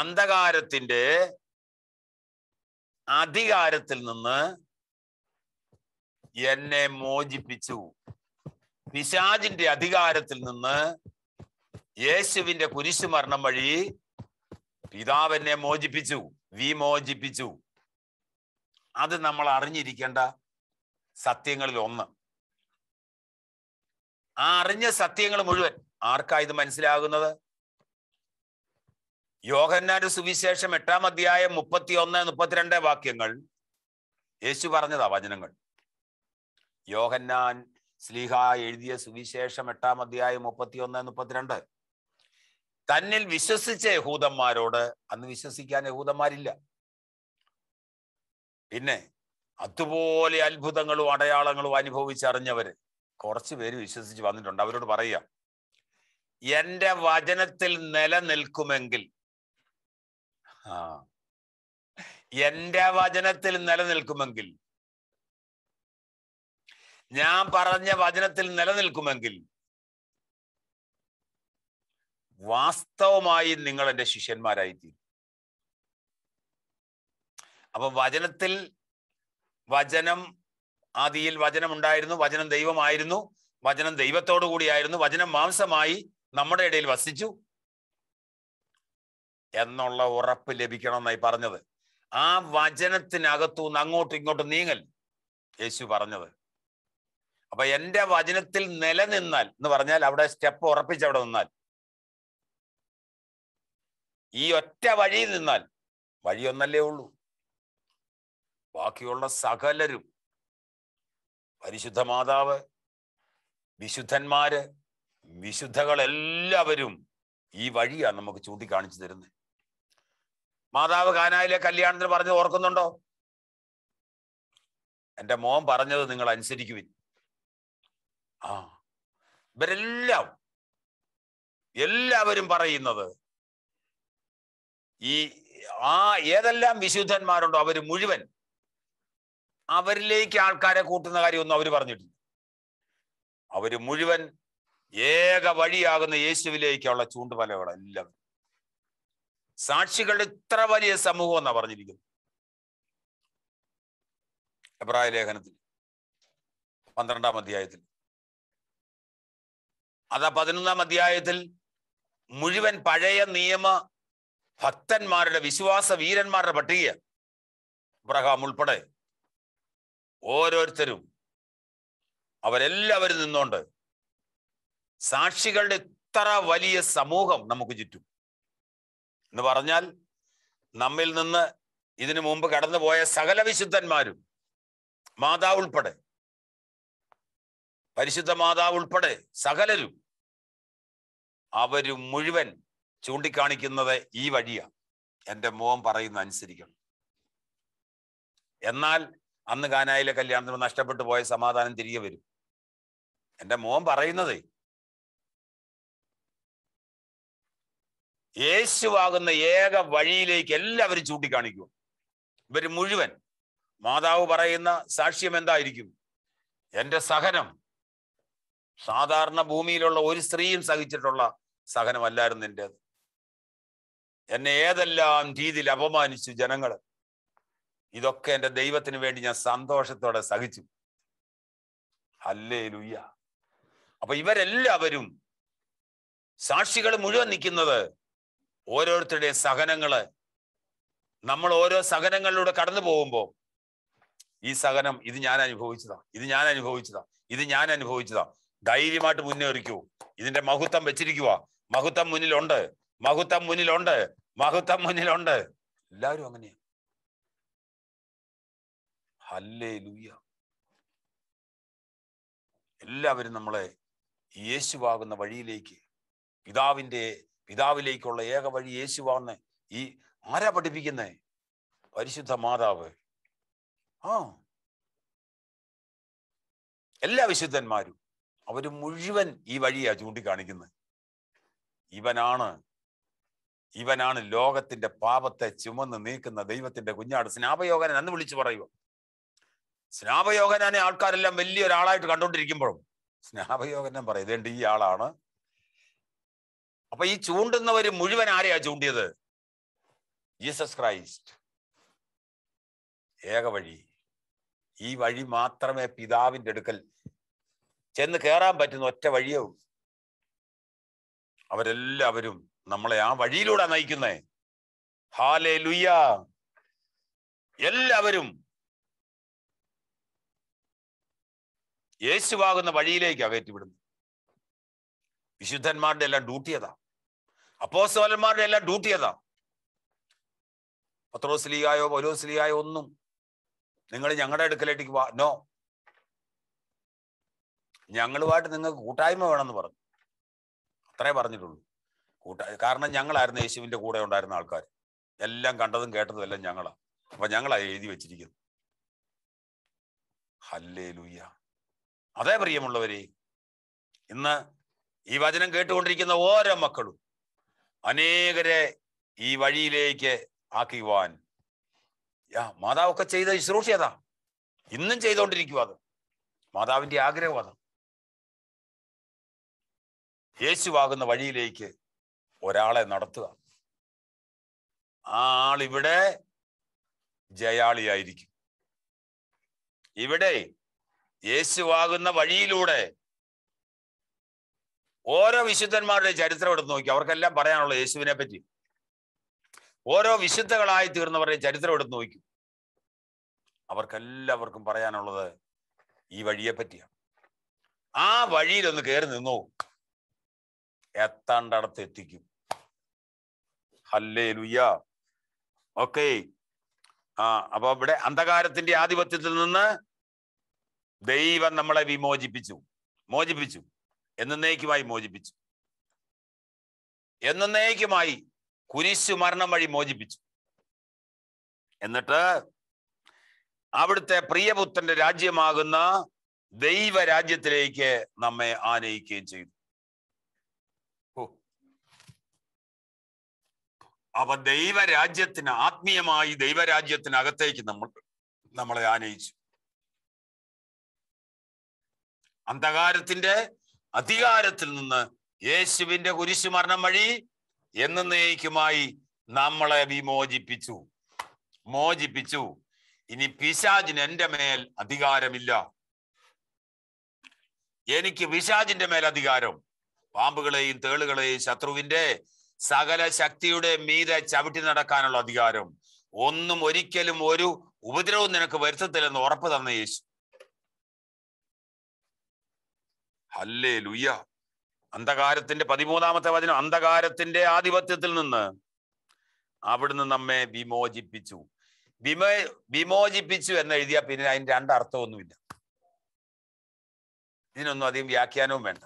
അന്ധകാരത്തിൻ്റെ അധികാരത്തിൽ നിന്ന് എന്നെ മോചിപ്പിച്ചു പിശാജിന്റെ അധികാരത്തിൽ നിന്ന് യേശുവിന്റെ കുരിശുമരണം വഴി പിതാവ് എന്നെ മോചിപ്പിച്ചു വിമോചിപ്പിച്ചു അത് നമ്മൾ അറിഞ്ഞിരിക്കേണ്ട സത്യങ്ങളിൽ ഒന്ന് ആ അറിഞ്ഞ സത്യങ്ങൾ മുഴുവൻ ആർക്കാ ഇത് മനസ്സിലാകുന്നത് യോഹന്നാന്റെ സുവിശേഷം എട്ടാം അധ്യായം മുപ്പത്തി ഒന്ന് മുപ്പത്തിരണ്ട് വാക്യങ്ങൾ യേശു പറഞ്ഞതാ വചനങ്ങൾ യോഹന്നാൻ സ്ലീഹ എഴുതിയ സുവിശേഷം എട്ടാം അധ്യായം മുപ്പത്തി ഒന്ന് മുപ്പത്തിരണ്ട് തന്നിൽ വിശ്വസിച്ച യഹൂദന്മാരോട് അന്ന് വിശ്വസിക്കാൻ യഹൂദന്മാരില്ല പിന്നെ അതുപോലെ അത്ഭുതങ്ങളും അടയാളങ്ങളും അനുഭവിച്ചറിഞ്ഞവര് കുറച്ച് പേര് വിശ്വസിച്ച് വന്നിട്ടുണ്ട് അവരോട് പറയുക എന്റെ വചനത്തിൽ നിലനിൽക്കുമെങ്കിൽ എന്റെ വചനത്തിൽ നിലനിൽക്കുമെങ്കിൽ ഞാൻ പറഞ്ഞ വചനത്തിൽ നിലനിൽക്കുമെങ്കിൽ വാസ്തവമായി നിങ്ങൾ എൻ്റെ ശിഷ്യന്മാരായിത്തീരും അപ്പൊ വചനത്തിൽ വചനം ആദിയിൽ വചനമുണ്ടായിരുന്നു വചനം ദൈവമായിരുന്നു വചനം ദൈവത്തോടു കൂടിയായിരുന്നു വചനം മാംസമായി നമ്മുടെ ഇടയിൽ വസിച്ചു എന്നുള്ള ഉറപ്പ് ലഭിക്കണം എന്നായി പറഞ്ഞത് ആ നിന്ന് അങ്ങോട്ടും ഇങ്ങോട്ടും നീങ്ങൽ യേശു പറഞ്ഞത് അപ്പൊ എൻ്റെ വചനത്തിൽ നിലനിന്നാൽ എന്ന് പറഞ്ഞാൽ അവിടെ സ്റ്റെപ്പ് ഉറപ്പിച്ച് അവിടെ നിന്നാൽ ഈ ഒറ്റ വഴിയിൽ നിന്നാൽ വഴിയൊന്നല്ലേ ഉള്ളൂ ബാക്കിയുള്ള സകലരും പരിശുദ്ധ മാതാവ് വിശുദ്ധന്മാര് വിശുദ്ധകളെല്ലാവരും ഈ വഴിയാണ് നമുക്ക് ചൂണ്ടിക്കാണിച്ചു തരുന്നത് മാതാവ് കാനായിലെ കല്യാണത്തിന് പറഞ്ഞു ഓർക്കുന്നുണ്ടോ എൻ്റെ മോൻ പറഞ്ഞത് നിങ്ങൾ അനുസരിക്കുവിൻ ആ ഇവരെല്ലാം എല്ലാവരും പറയുന്നത് ഈ ആ ഏതെല്ലാം വിശുദ്ധന്മാരുണ്ടോ അവർ മുഴുവൻ അവരിലേക്ക് ആൾക്കാരെ കൂട്ടുന്ന കാര്യമൊന്നും അവർ പറഞ്ഞിട്ടില്ല അവർ മുഴുവൻ ഏക വഴിയാകുന്ന യേശുവിലേക്കുള്ള ചൂണ്ടുപലകളെല്ലാം സാക്ഷികളുടെ ഇത്ര വലിയ സമൂഹം എന്നാ പറഞ്ഞിരിക്കുന്നത് അഭിപ്രായ ലേഖനത്തിൽ പന്ത്രണ്ടാം അധ്യായത്തിൽ അതാ പതിനൊന്നാം അധ്യായത്തിൽ മുഴുവൻ പഴയ നിയമ ഭക്തന്മാരുടെ വിശ്വാസ വീരന്മാരുടെ പട്ടികയാണ് അബ്രഹാം ഉൾപ്പെടെ ഓരോരുത്തരും അവരെല്ലാവരും നിന്നുകൊണ്ട് സാക്ഷികളുടെ ഇത്ര വലിയ സമൂഹം നമുക്ക് ചുറ്റും എന്ന് പറഞ്ഞാൽ നമ്മിൽ നിന്ന് ഇതിനു മുമ്പ് കടന്നുപോയ സകല വിശുദ്ധന്മാരും മാതാവ് ഉൾപ്പെടെ പരിശുദ്ധ മാതാവ് ഉൾപ്പെടെ സകലരും അവരും മുഴുവൻ ചൂണ്ടിക്കാണിക്കുന്നത് ഈ വഴിയാണ് എൻ്റെ മോഹം പറയുന്ന അനുസരിക്കണം എന്നാൽ അന്ന് കാനായിലെ കല്യാണത്തിന് നഷ്ടപ്പെട്ടു പോയ സമാധാനം തിരികെ വരും എന്റെ മോൻ പറയുന്നത് യേശുവാകുന്ന ഏക വഴിയിലേക്ക് എല്ലാവരും ചൂണ്ടിക്കാണിക്കും ഇവർ മുഴുവൻ മാതാവ് പറയുന്ന സാക്ഷ്യം എന്തായിരിക്കും എന്റെ സഹനം സാധാരണ ഭൂമിയിലുള്ള ഒരു സ്ത്രീയും സഹിച്ചിട്ടുള്ള സഹനമല്ലായിരുന്നു എൻ്റേത് എന്നെ ഏതെല്ലാം രീതിയിൽ അപമാനിച്ചു ജനങ്ങള് ഇതൊക്കെ എൻ്റെ ദൈവത്തിന് വേണ്ടി ഞാൻ സന്തോഷത്തോടെ സഹിച്ചു അല്ലേ ലുയ്യ അപ്പൊ ഇവരെല്ലാവരും സാക്ഷികൾ മുഴുവൻ നിൽക്കുന്നത് ഓരോരുത്തരുടെ സഹനങ്ങള് നമ്മൾ ഓരോ സഹനങ്ങളിലൂടെ കടന്നു പോകുമ്പോൾ ഈ സഹനം ഇത് ഞാൻ അനുഭവിച്ചതാ ഇത് ഞാൻ അനുഭവിച്ചതാ ഇത് ഞാൻ അനുഭവിച്ചതാ ധൈര്യമായിട്ട് മുന്നേറിക്കൂ ഇതിന്റെ മഹത്വം വെച്ചിരിക്കുക മഹത്വം മുന്നിലുണ്ട് മഹത്വം മുന്നിലുണ്ട് മഹത്വം മുന്നിലുണ്ട് എല്ലാവരും അങ്ങനെയാണ് ഹല്ലേലൂയ എല്ലാവരും നമ്മളെ യേശുവാകുന്ന വഴിയിലേക്ക് പിതാവിൻ്റെ പിതാവിലേക്കുള്ള ഏക വഴി യേശുവാന്ന് ഈ ആരാ പഠിപ്പിക്കുന്നേ പരിശുദ്ധ മാതാവ് ആ എല്ലാ വിശുദ്ധന്മാരും അവർ മുഴുവൻ ഈ വഴിയാ ചൂണ്ടിക്കാണിക്കുന്നത് ഇവനാണ് ഇവനാണ് ലോകത്തിന്റെ പാപത്തെ ചുമന്ന് നീക്കുന്ന ദൈവത്തിന്റെ കുഞ്ഞാട് സ്നാപയോഗനെ അന്ന് വിളിച്ചു പറയുക സ്നാപയോഗനാനെ ആൾക്കാരെല്ലാം വലിയ ഒരാളായിട്ട് കണ്ടുകൊണ്ടിരിക്കുമ്പോഴും സ്നാപയോഗനം പറയുന്നത് ഈ ആളാണ് അപ്പൊ ഈ ചൂണ്ടുന്നവർ മുഴുവൻ ആരെയാ ചൂണ്ടിയത് ജീസസ് ക്രൈസ്റ്റ് ഏക വഴി ഈ വഴി മാത്രമേ പിതാവിന്റെ അടുക്കൽ ചെന്ന് കയറാൻ പറ്റുന്ന ഒറ്റ വഴിയേ ഉള്ളൂ അവരെല്ലാവരും നമ്മളെ ആ വഴിയിലൂടെ നയിക്കുന്നേ ഹാലേ ലുയ്യ എല്ലാവരും യേശുവാകുന്ന വഴിയിലേക്ക് അകറ്റിവിടുന്നു വിശുദ്ധന്മാരുടെ എല്ലാം ഡ്യൂട്ടിയതാ അതാ അപ്പോസ്തോലന്മാരുടെ എല്ലാം ഡ്യൂട്ടി അതാ പത്രോസ്ലിയായോ പൗലോസ്ലിയായോ ഒന്നും നിങ്ങൾ ഞങ്ങളുടെ അടുക്കലേക്ക് വാ നോ ഞങ്ങളുമായിട്ട് നിങ്ങൾക്ക് കൂട്ടായ്മ വേണമെന്ന് പറഞ്ഞു അത്രേ പറഞ്ഞിട്ടുള്ളൂ കൂട്ടാ കാരണം ഞങ്ങളായിരുന്നു യേശുവിൻ്റെ കൂടെ ഉണ്ടായിരുന്ന ആൾക്കാർ എല്ലാം കണ്ടതും കേട്ടതും എല്ലാം ഞങ്ങളാണ് അപ്പൊ ഞങ്ങളാ എഴുതി വെച്ചിരിക്കുന്നത് ഹല്ലേ ലൂയ്യ അതേ പ്രിയമുള്ളവരെ ഇന്ന് ഈ വചനം കേട്ടുകൊണ്ടിരിക്കുന്ന ഓരോ മക്കളും അനേകരെ ഈ വഴിയിലേക്ക് ആക്കുവാൻ മാതാവൊക്കെ ചെയ്ത ശുശ്രൂഷ ഇന്നും ചെയ്തുകൊണ്ടിരിക്കുക അത് മാതാവിന്റെ ആഗ്രഹം അതാണ് യേശുവാകുന്ന വഴിയിലേക്ക് ഒരാളെ നടത്തുക ആളിവിടെ ജയാളിയായിരിക്കും ഇവിടെ യേശുവാകുന്ന വഴിയിലൂടെ ഓരോ വിശുദ്ധന്മാരുടെ ചരിത്രം എടുത്ത് നോക്കി അവർക്കെല്ലാം പറയാനുള്ളൂ യേശുവിനെ പറ്റി ഓരോ വിശുദ്ധകളായി തീർന്നവരുടെ ചരിത്രം എടുത്ത് നോക്കി അവർക്കെല്ലാവർക്കും പറയാനുള്ളത് ഈ വഴിയെ പറ്റിയാണ് ആ വഴിയിലൊന്ന് കയറി നിന്നു എത്താണ്ടടത്ത് എത്തിക്കും ഹല്ലേ ലുയ്യ ഓക്കേ ആ അപ്പൊ ഇവിടെ അന്ധകാരത്തിന്റെ ആധിപത്യത്തിൽ നിന്ന് ദൈവം നമ്മളെ വിമോചിപ്പിച്ചു മോചിപ്പിച്ചു എന്നേക്കുമായി മോചിപ്പിച്ചു എന്നേക്കുമായി കുരിശു മരണം വഴി മോചിപ്പിച്ചു എന്നിട്ട് അവിടുത്തെ പ്രിയപുത്രന്റെ രാജ്യമാകുന്ന ദൈവരാജ്യത്തിലേക്ക് നമ്മെ ആനയിക്കുകയും ചെയ്തു അവ ദൈവരാജ്യത്തിന് ആത്മീയമായി ദൈവരാജ്യത്തിനകത്തേക്ക് നമ്മൾ നമ്മളെ ആനയിച്ചു അന്ധകാരത്തിന്റെ അധികാരത്തിൽ നിന്ന് യേശുവിന്റെ കുരിശുമരണം വഴി എന്നേക്കുമായി നമ്മളെ വിമോചിപ്പിച്ചു മോചിപ്പിച്ചു ഇനി പിശാജിന് എൻ്റെ മേൽ അധികാരമില്ല എനിക്ക് പിശാജിന്റെ മേൽ അധികാരം പാമ്പുകളെയും തേളുകളെയും ശത്രുവിന്റെ സകല ശക്തിയുടെ മീതെ ചവിട്ടി നടക്കാനുള്ള അധികാരം ഒന്നും ഒരിക്കലും ഒരു ഉപദ്രവം നിനക്ക് വരുത്തത്തില്ലെന്ന് ഉറപ്പ് തന്ന യേശു ഹല്ലേ ലുയ്യ അന്ധകാരത്തിന്റെ പതിമൂന്നാമത്തെ വചനം അന്ധകാരത്തിന്റെ ആധിപത്യത്തിൽ നിന്ന് അവിടുന്ന് നമ്മെ വിമോചിപ്പിച്ചു വിമോ വിമോചിപ്പിച്ചു എന്ന് എഴുതിയാൽ പിന്നെ അതിന് രണ്ട് അർത്ഥമൊന്നുമില്ല ഇതിനൊന്നും അധികം വ്യാഖ്യാനവും വേണ്ട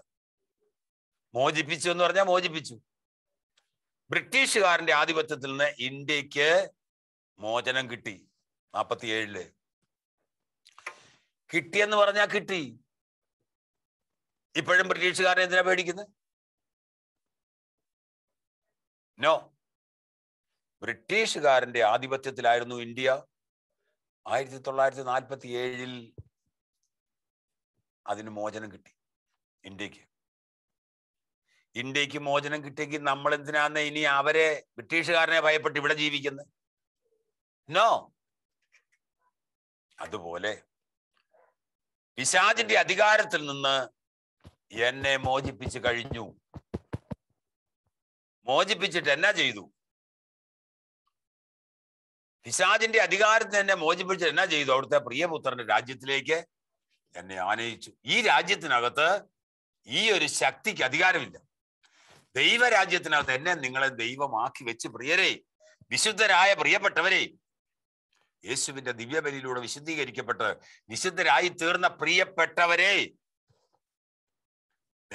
മോചിപ്പിച്ചു എന്ന് പറഞ്ഞാൽ മോചിപ്പിച്ചു ബ്രിട്ടീഷുകാരന്റെ ആധിപത്യത്തിൽ നിന്ന് ഇന്ത്യക്ക് മോചനം കിട്ടി നാപ്പത്തിയേഴില് കിട്ടിയെന്ന് പറഞ്ഞാൽ കിട്ടി ഇപ്പോഴും ബ്രിട്ടീഷുകാരെ എന്തിനാ പേടിക്കുന്നത് നോ ബ്രിട്ടീഷുകാരന്റെ ആധിപത്യത്തിലായിരുന്നു ഇന്ത്യ ആയിരത്തി തൊള്ളായിരത്തി നാൽപ്പത്തി ഏഴിൽ അതിന് മോചനം കിട്ടി ഇന്ത്യക്ക് ഇന്ത്യക്ക് മോചനം കിട്ടിയെങ്കിൽ നമ്മൾ എന്തിനാന്ന് ഇനി അവരെ ബ്രിട്ടീഷുകാരനെ ഭയപ്പെട്ട് ഇവിടെ ജീവിക്കുന്നത് നോ അതുപോലെ പിശാജിന്റെ അധികാരത്തിൽ നിന്ന് എന്നെ മോചിപ്പിച്ച് കഴിഞ്ഞു മോചിപ്പിച്ചിട്ട് എന്നാ ചെയ്തു പിശാജിന്റെ അധികാരത്തിന് എന്നെ മോചിപ്പിച്ചിട്ട് എന്നാ ചെയ്തു അവിടുത്തെ പ്രിയപുത്രന്റെ രാജ്യത്തിലേക്ക് എന്നെ ആനയിച്ചു ഈ രാജ്യത്തിനകത്ത് ഈ ഒരു ശക്തിക്ക് അധികാരമില്ല ദൈവരാജ്യത്തിനകത്ത് എന്നെ നിങ്ങളെ ദൈവമാക്കി വെച്ച് പ്രിയരെ വിശുദ്ധരായ പ്രിയപ്പെട്ടവരെ യേശുവിന്റെ ദിവ്യബലിയിലൂടെ വിശുദ്ധീകരിക്കപ്പെട്ട് വിശുദ്ധരായി തീർന്ന പ്രിയപ്പെട്ടവരെ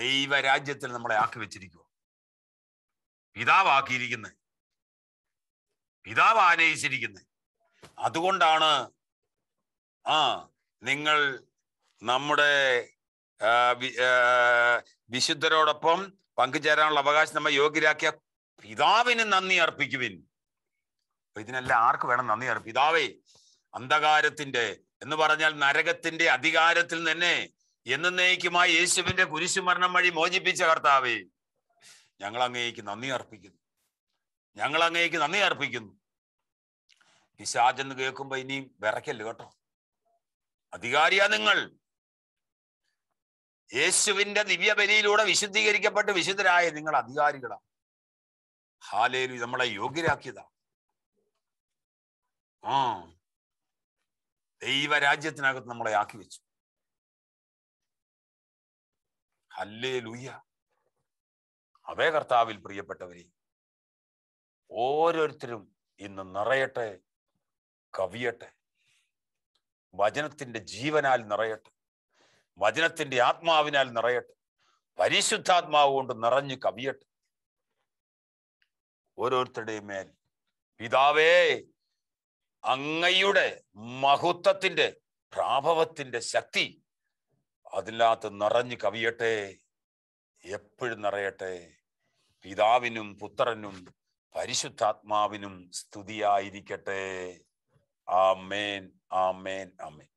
ദൈവരാജ്യത്തിൽ നമ്മളെ ആക്കി വെച്ചിരിക്കുക പിതാവാക്കിയിരിക്കുന്നത് പിതാവ് ആനയിച്ചിരിക്കുന്നത് അതുകൊണ്ടാണ് ആ നിങ്ങൾ നമ്മുടെ വിശുദ്ധരോടൊപ്പം പങ്കുചേരാനുള്ള അവകാശം നമ്മെ യോഗ്യരാക്കിയ പിതാവിന് നന്ദി അർപ്പിക്കുവിൻ ഇതിനെല്ലാം ആർക്ക് വേണം നന്ദി അർപ്പിക്കും പിതാവേ അന്ധകാരത്തിന്റെ എന്ന് പറഞ്ഞാൽ നരകത്തിന്റെ അധികാരത്തിൽ തന്നെ എന്നേക്കുമായി യേശുവിന്റെ കുരിശുമരണം വഴി മോചിപ്പിച്ച കർത്താവേ ഞങ്ങൾ അങ്ങേക്ക് നന്ദി അർപ്പിക്കുന്നു ഞങ്ങൾ അങ്ങേക്ക് നന്ദി അർപ്പിക്കുന്നു പിശാജെന്ന് കേൾക്കുമ്പോ ഇനിയും വിറയ്ക്കല്ലോ കേട്ടോ അധികാരിയാ നിങ്ങൾ യേശുവിന്റെ ദിവ്യബലിയിലൂടെ വിശുദ്ധീകരിക്കപ്പെട്ട് വിശുദ്ധരായ നിങ്ങൾ അധികാരികളാണ് ഹാലേലു നമ്മളെ യോഗ്യരാക്കിയതാ ആ ദൈവരാജ്യത്തിനകത്ത് നമ്മളെ ആക്കി വെച്ചു ഹല്ലേ ലുയ്യ അവേ കർത്താവിൽ പ്രിയപ്പെട്ടവരെ ഓരോരുത്തരും ഇന്ന് നിറയട്ടെ കവിയട്ടെ വചനത്തിന്റെ ജീവനാൽ നിറയട്ടെ വചനത്തിന്റെ ആത്മാവിനാൽ നിറയട്ടെ പരിശുദ്ധാത്മാവ് കൊണ്ട് നിറഞ്ഞു കവിയട്ടെ ഓരോരുത്തരുടെയും മേൽ പിതാവേ അങ്ങയുടെ മഹത്വത്തിന്റെ പ്രാഭവത്തിന്റെ ശക്തി അതിനകത്ത് നിറഞ്ഞു കവിയട്ടെ എപ്പോഴും നിറയട്ടെ പിതാവിനും പുത്രനും പരിശുദ്ധാത്മാവിനും സ്തുതിയായിരിക്കട്ടെ ആമേൻ ആമേൻ ആമേൻ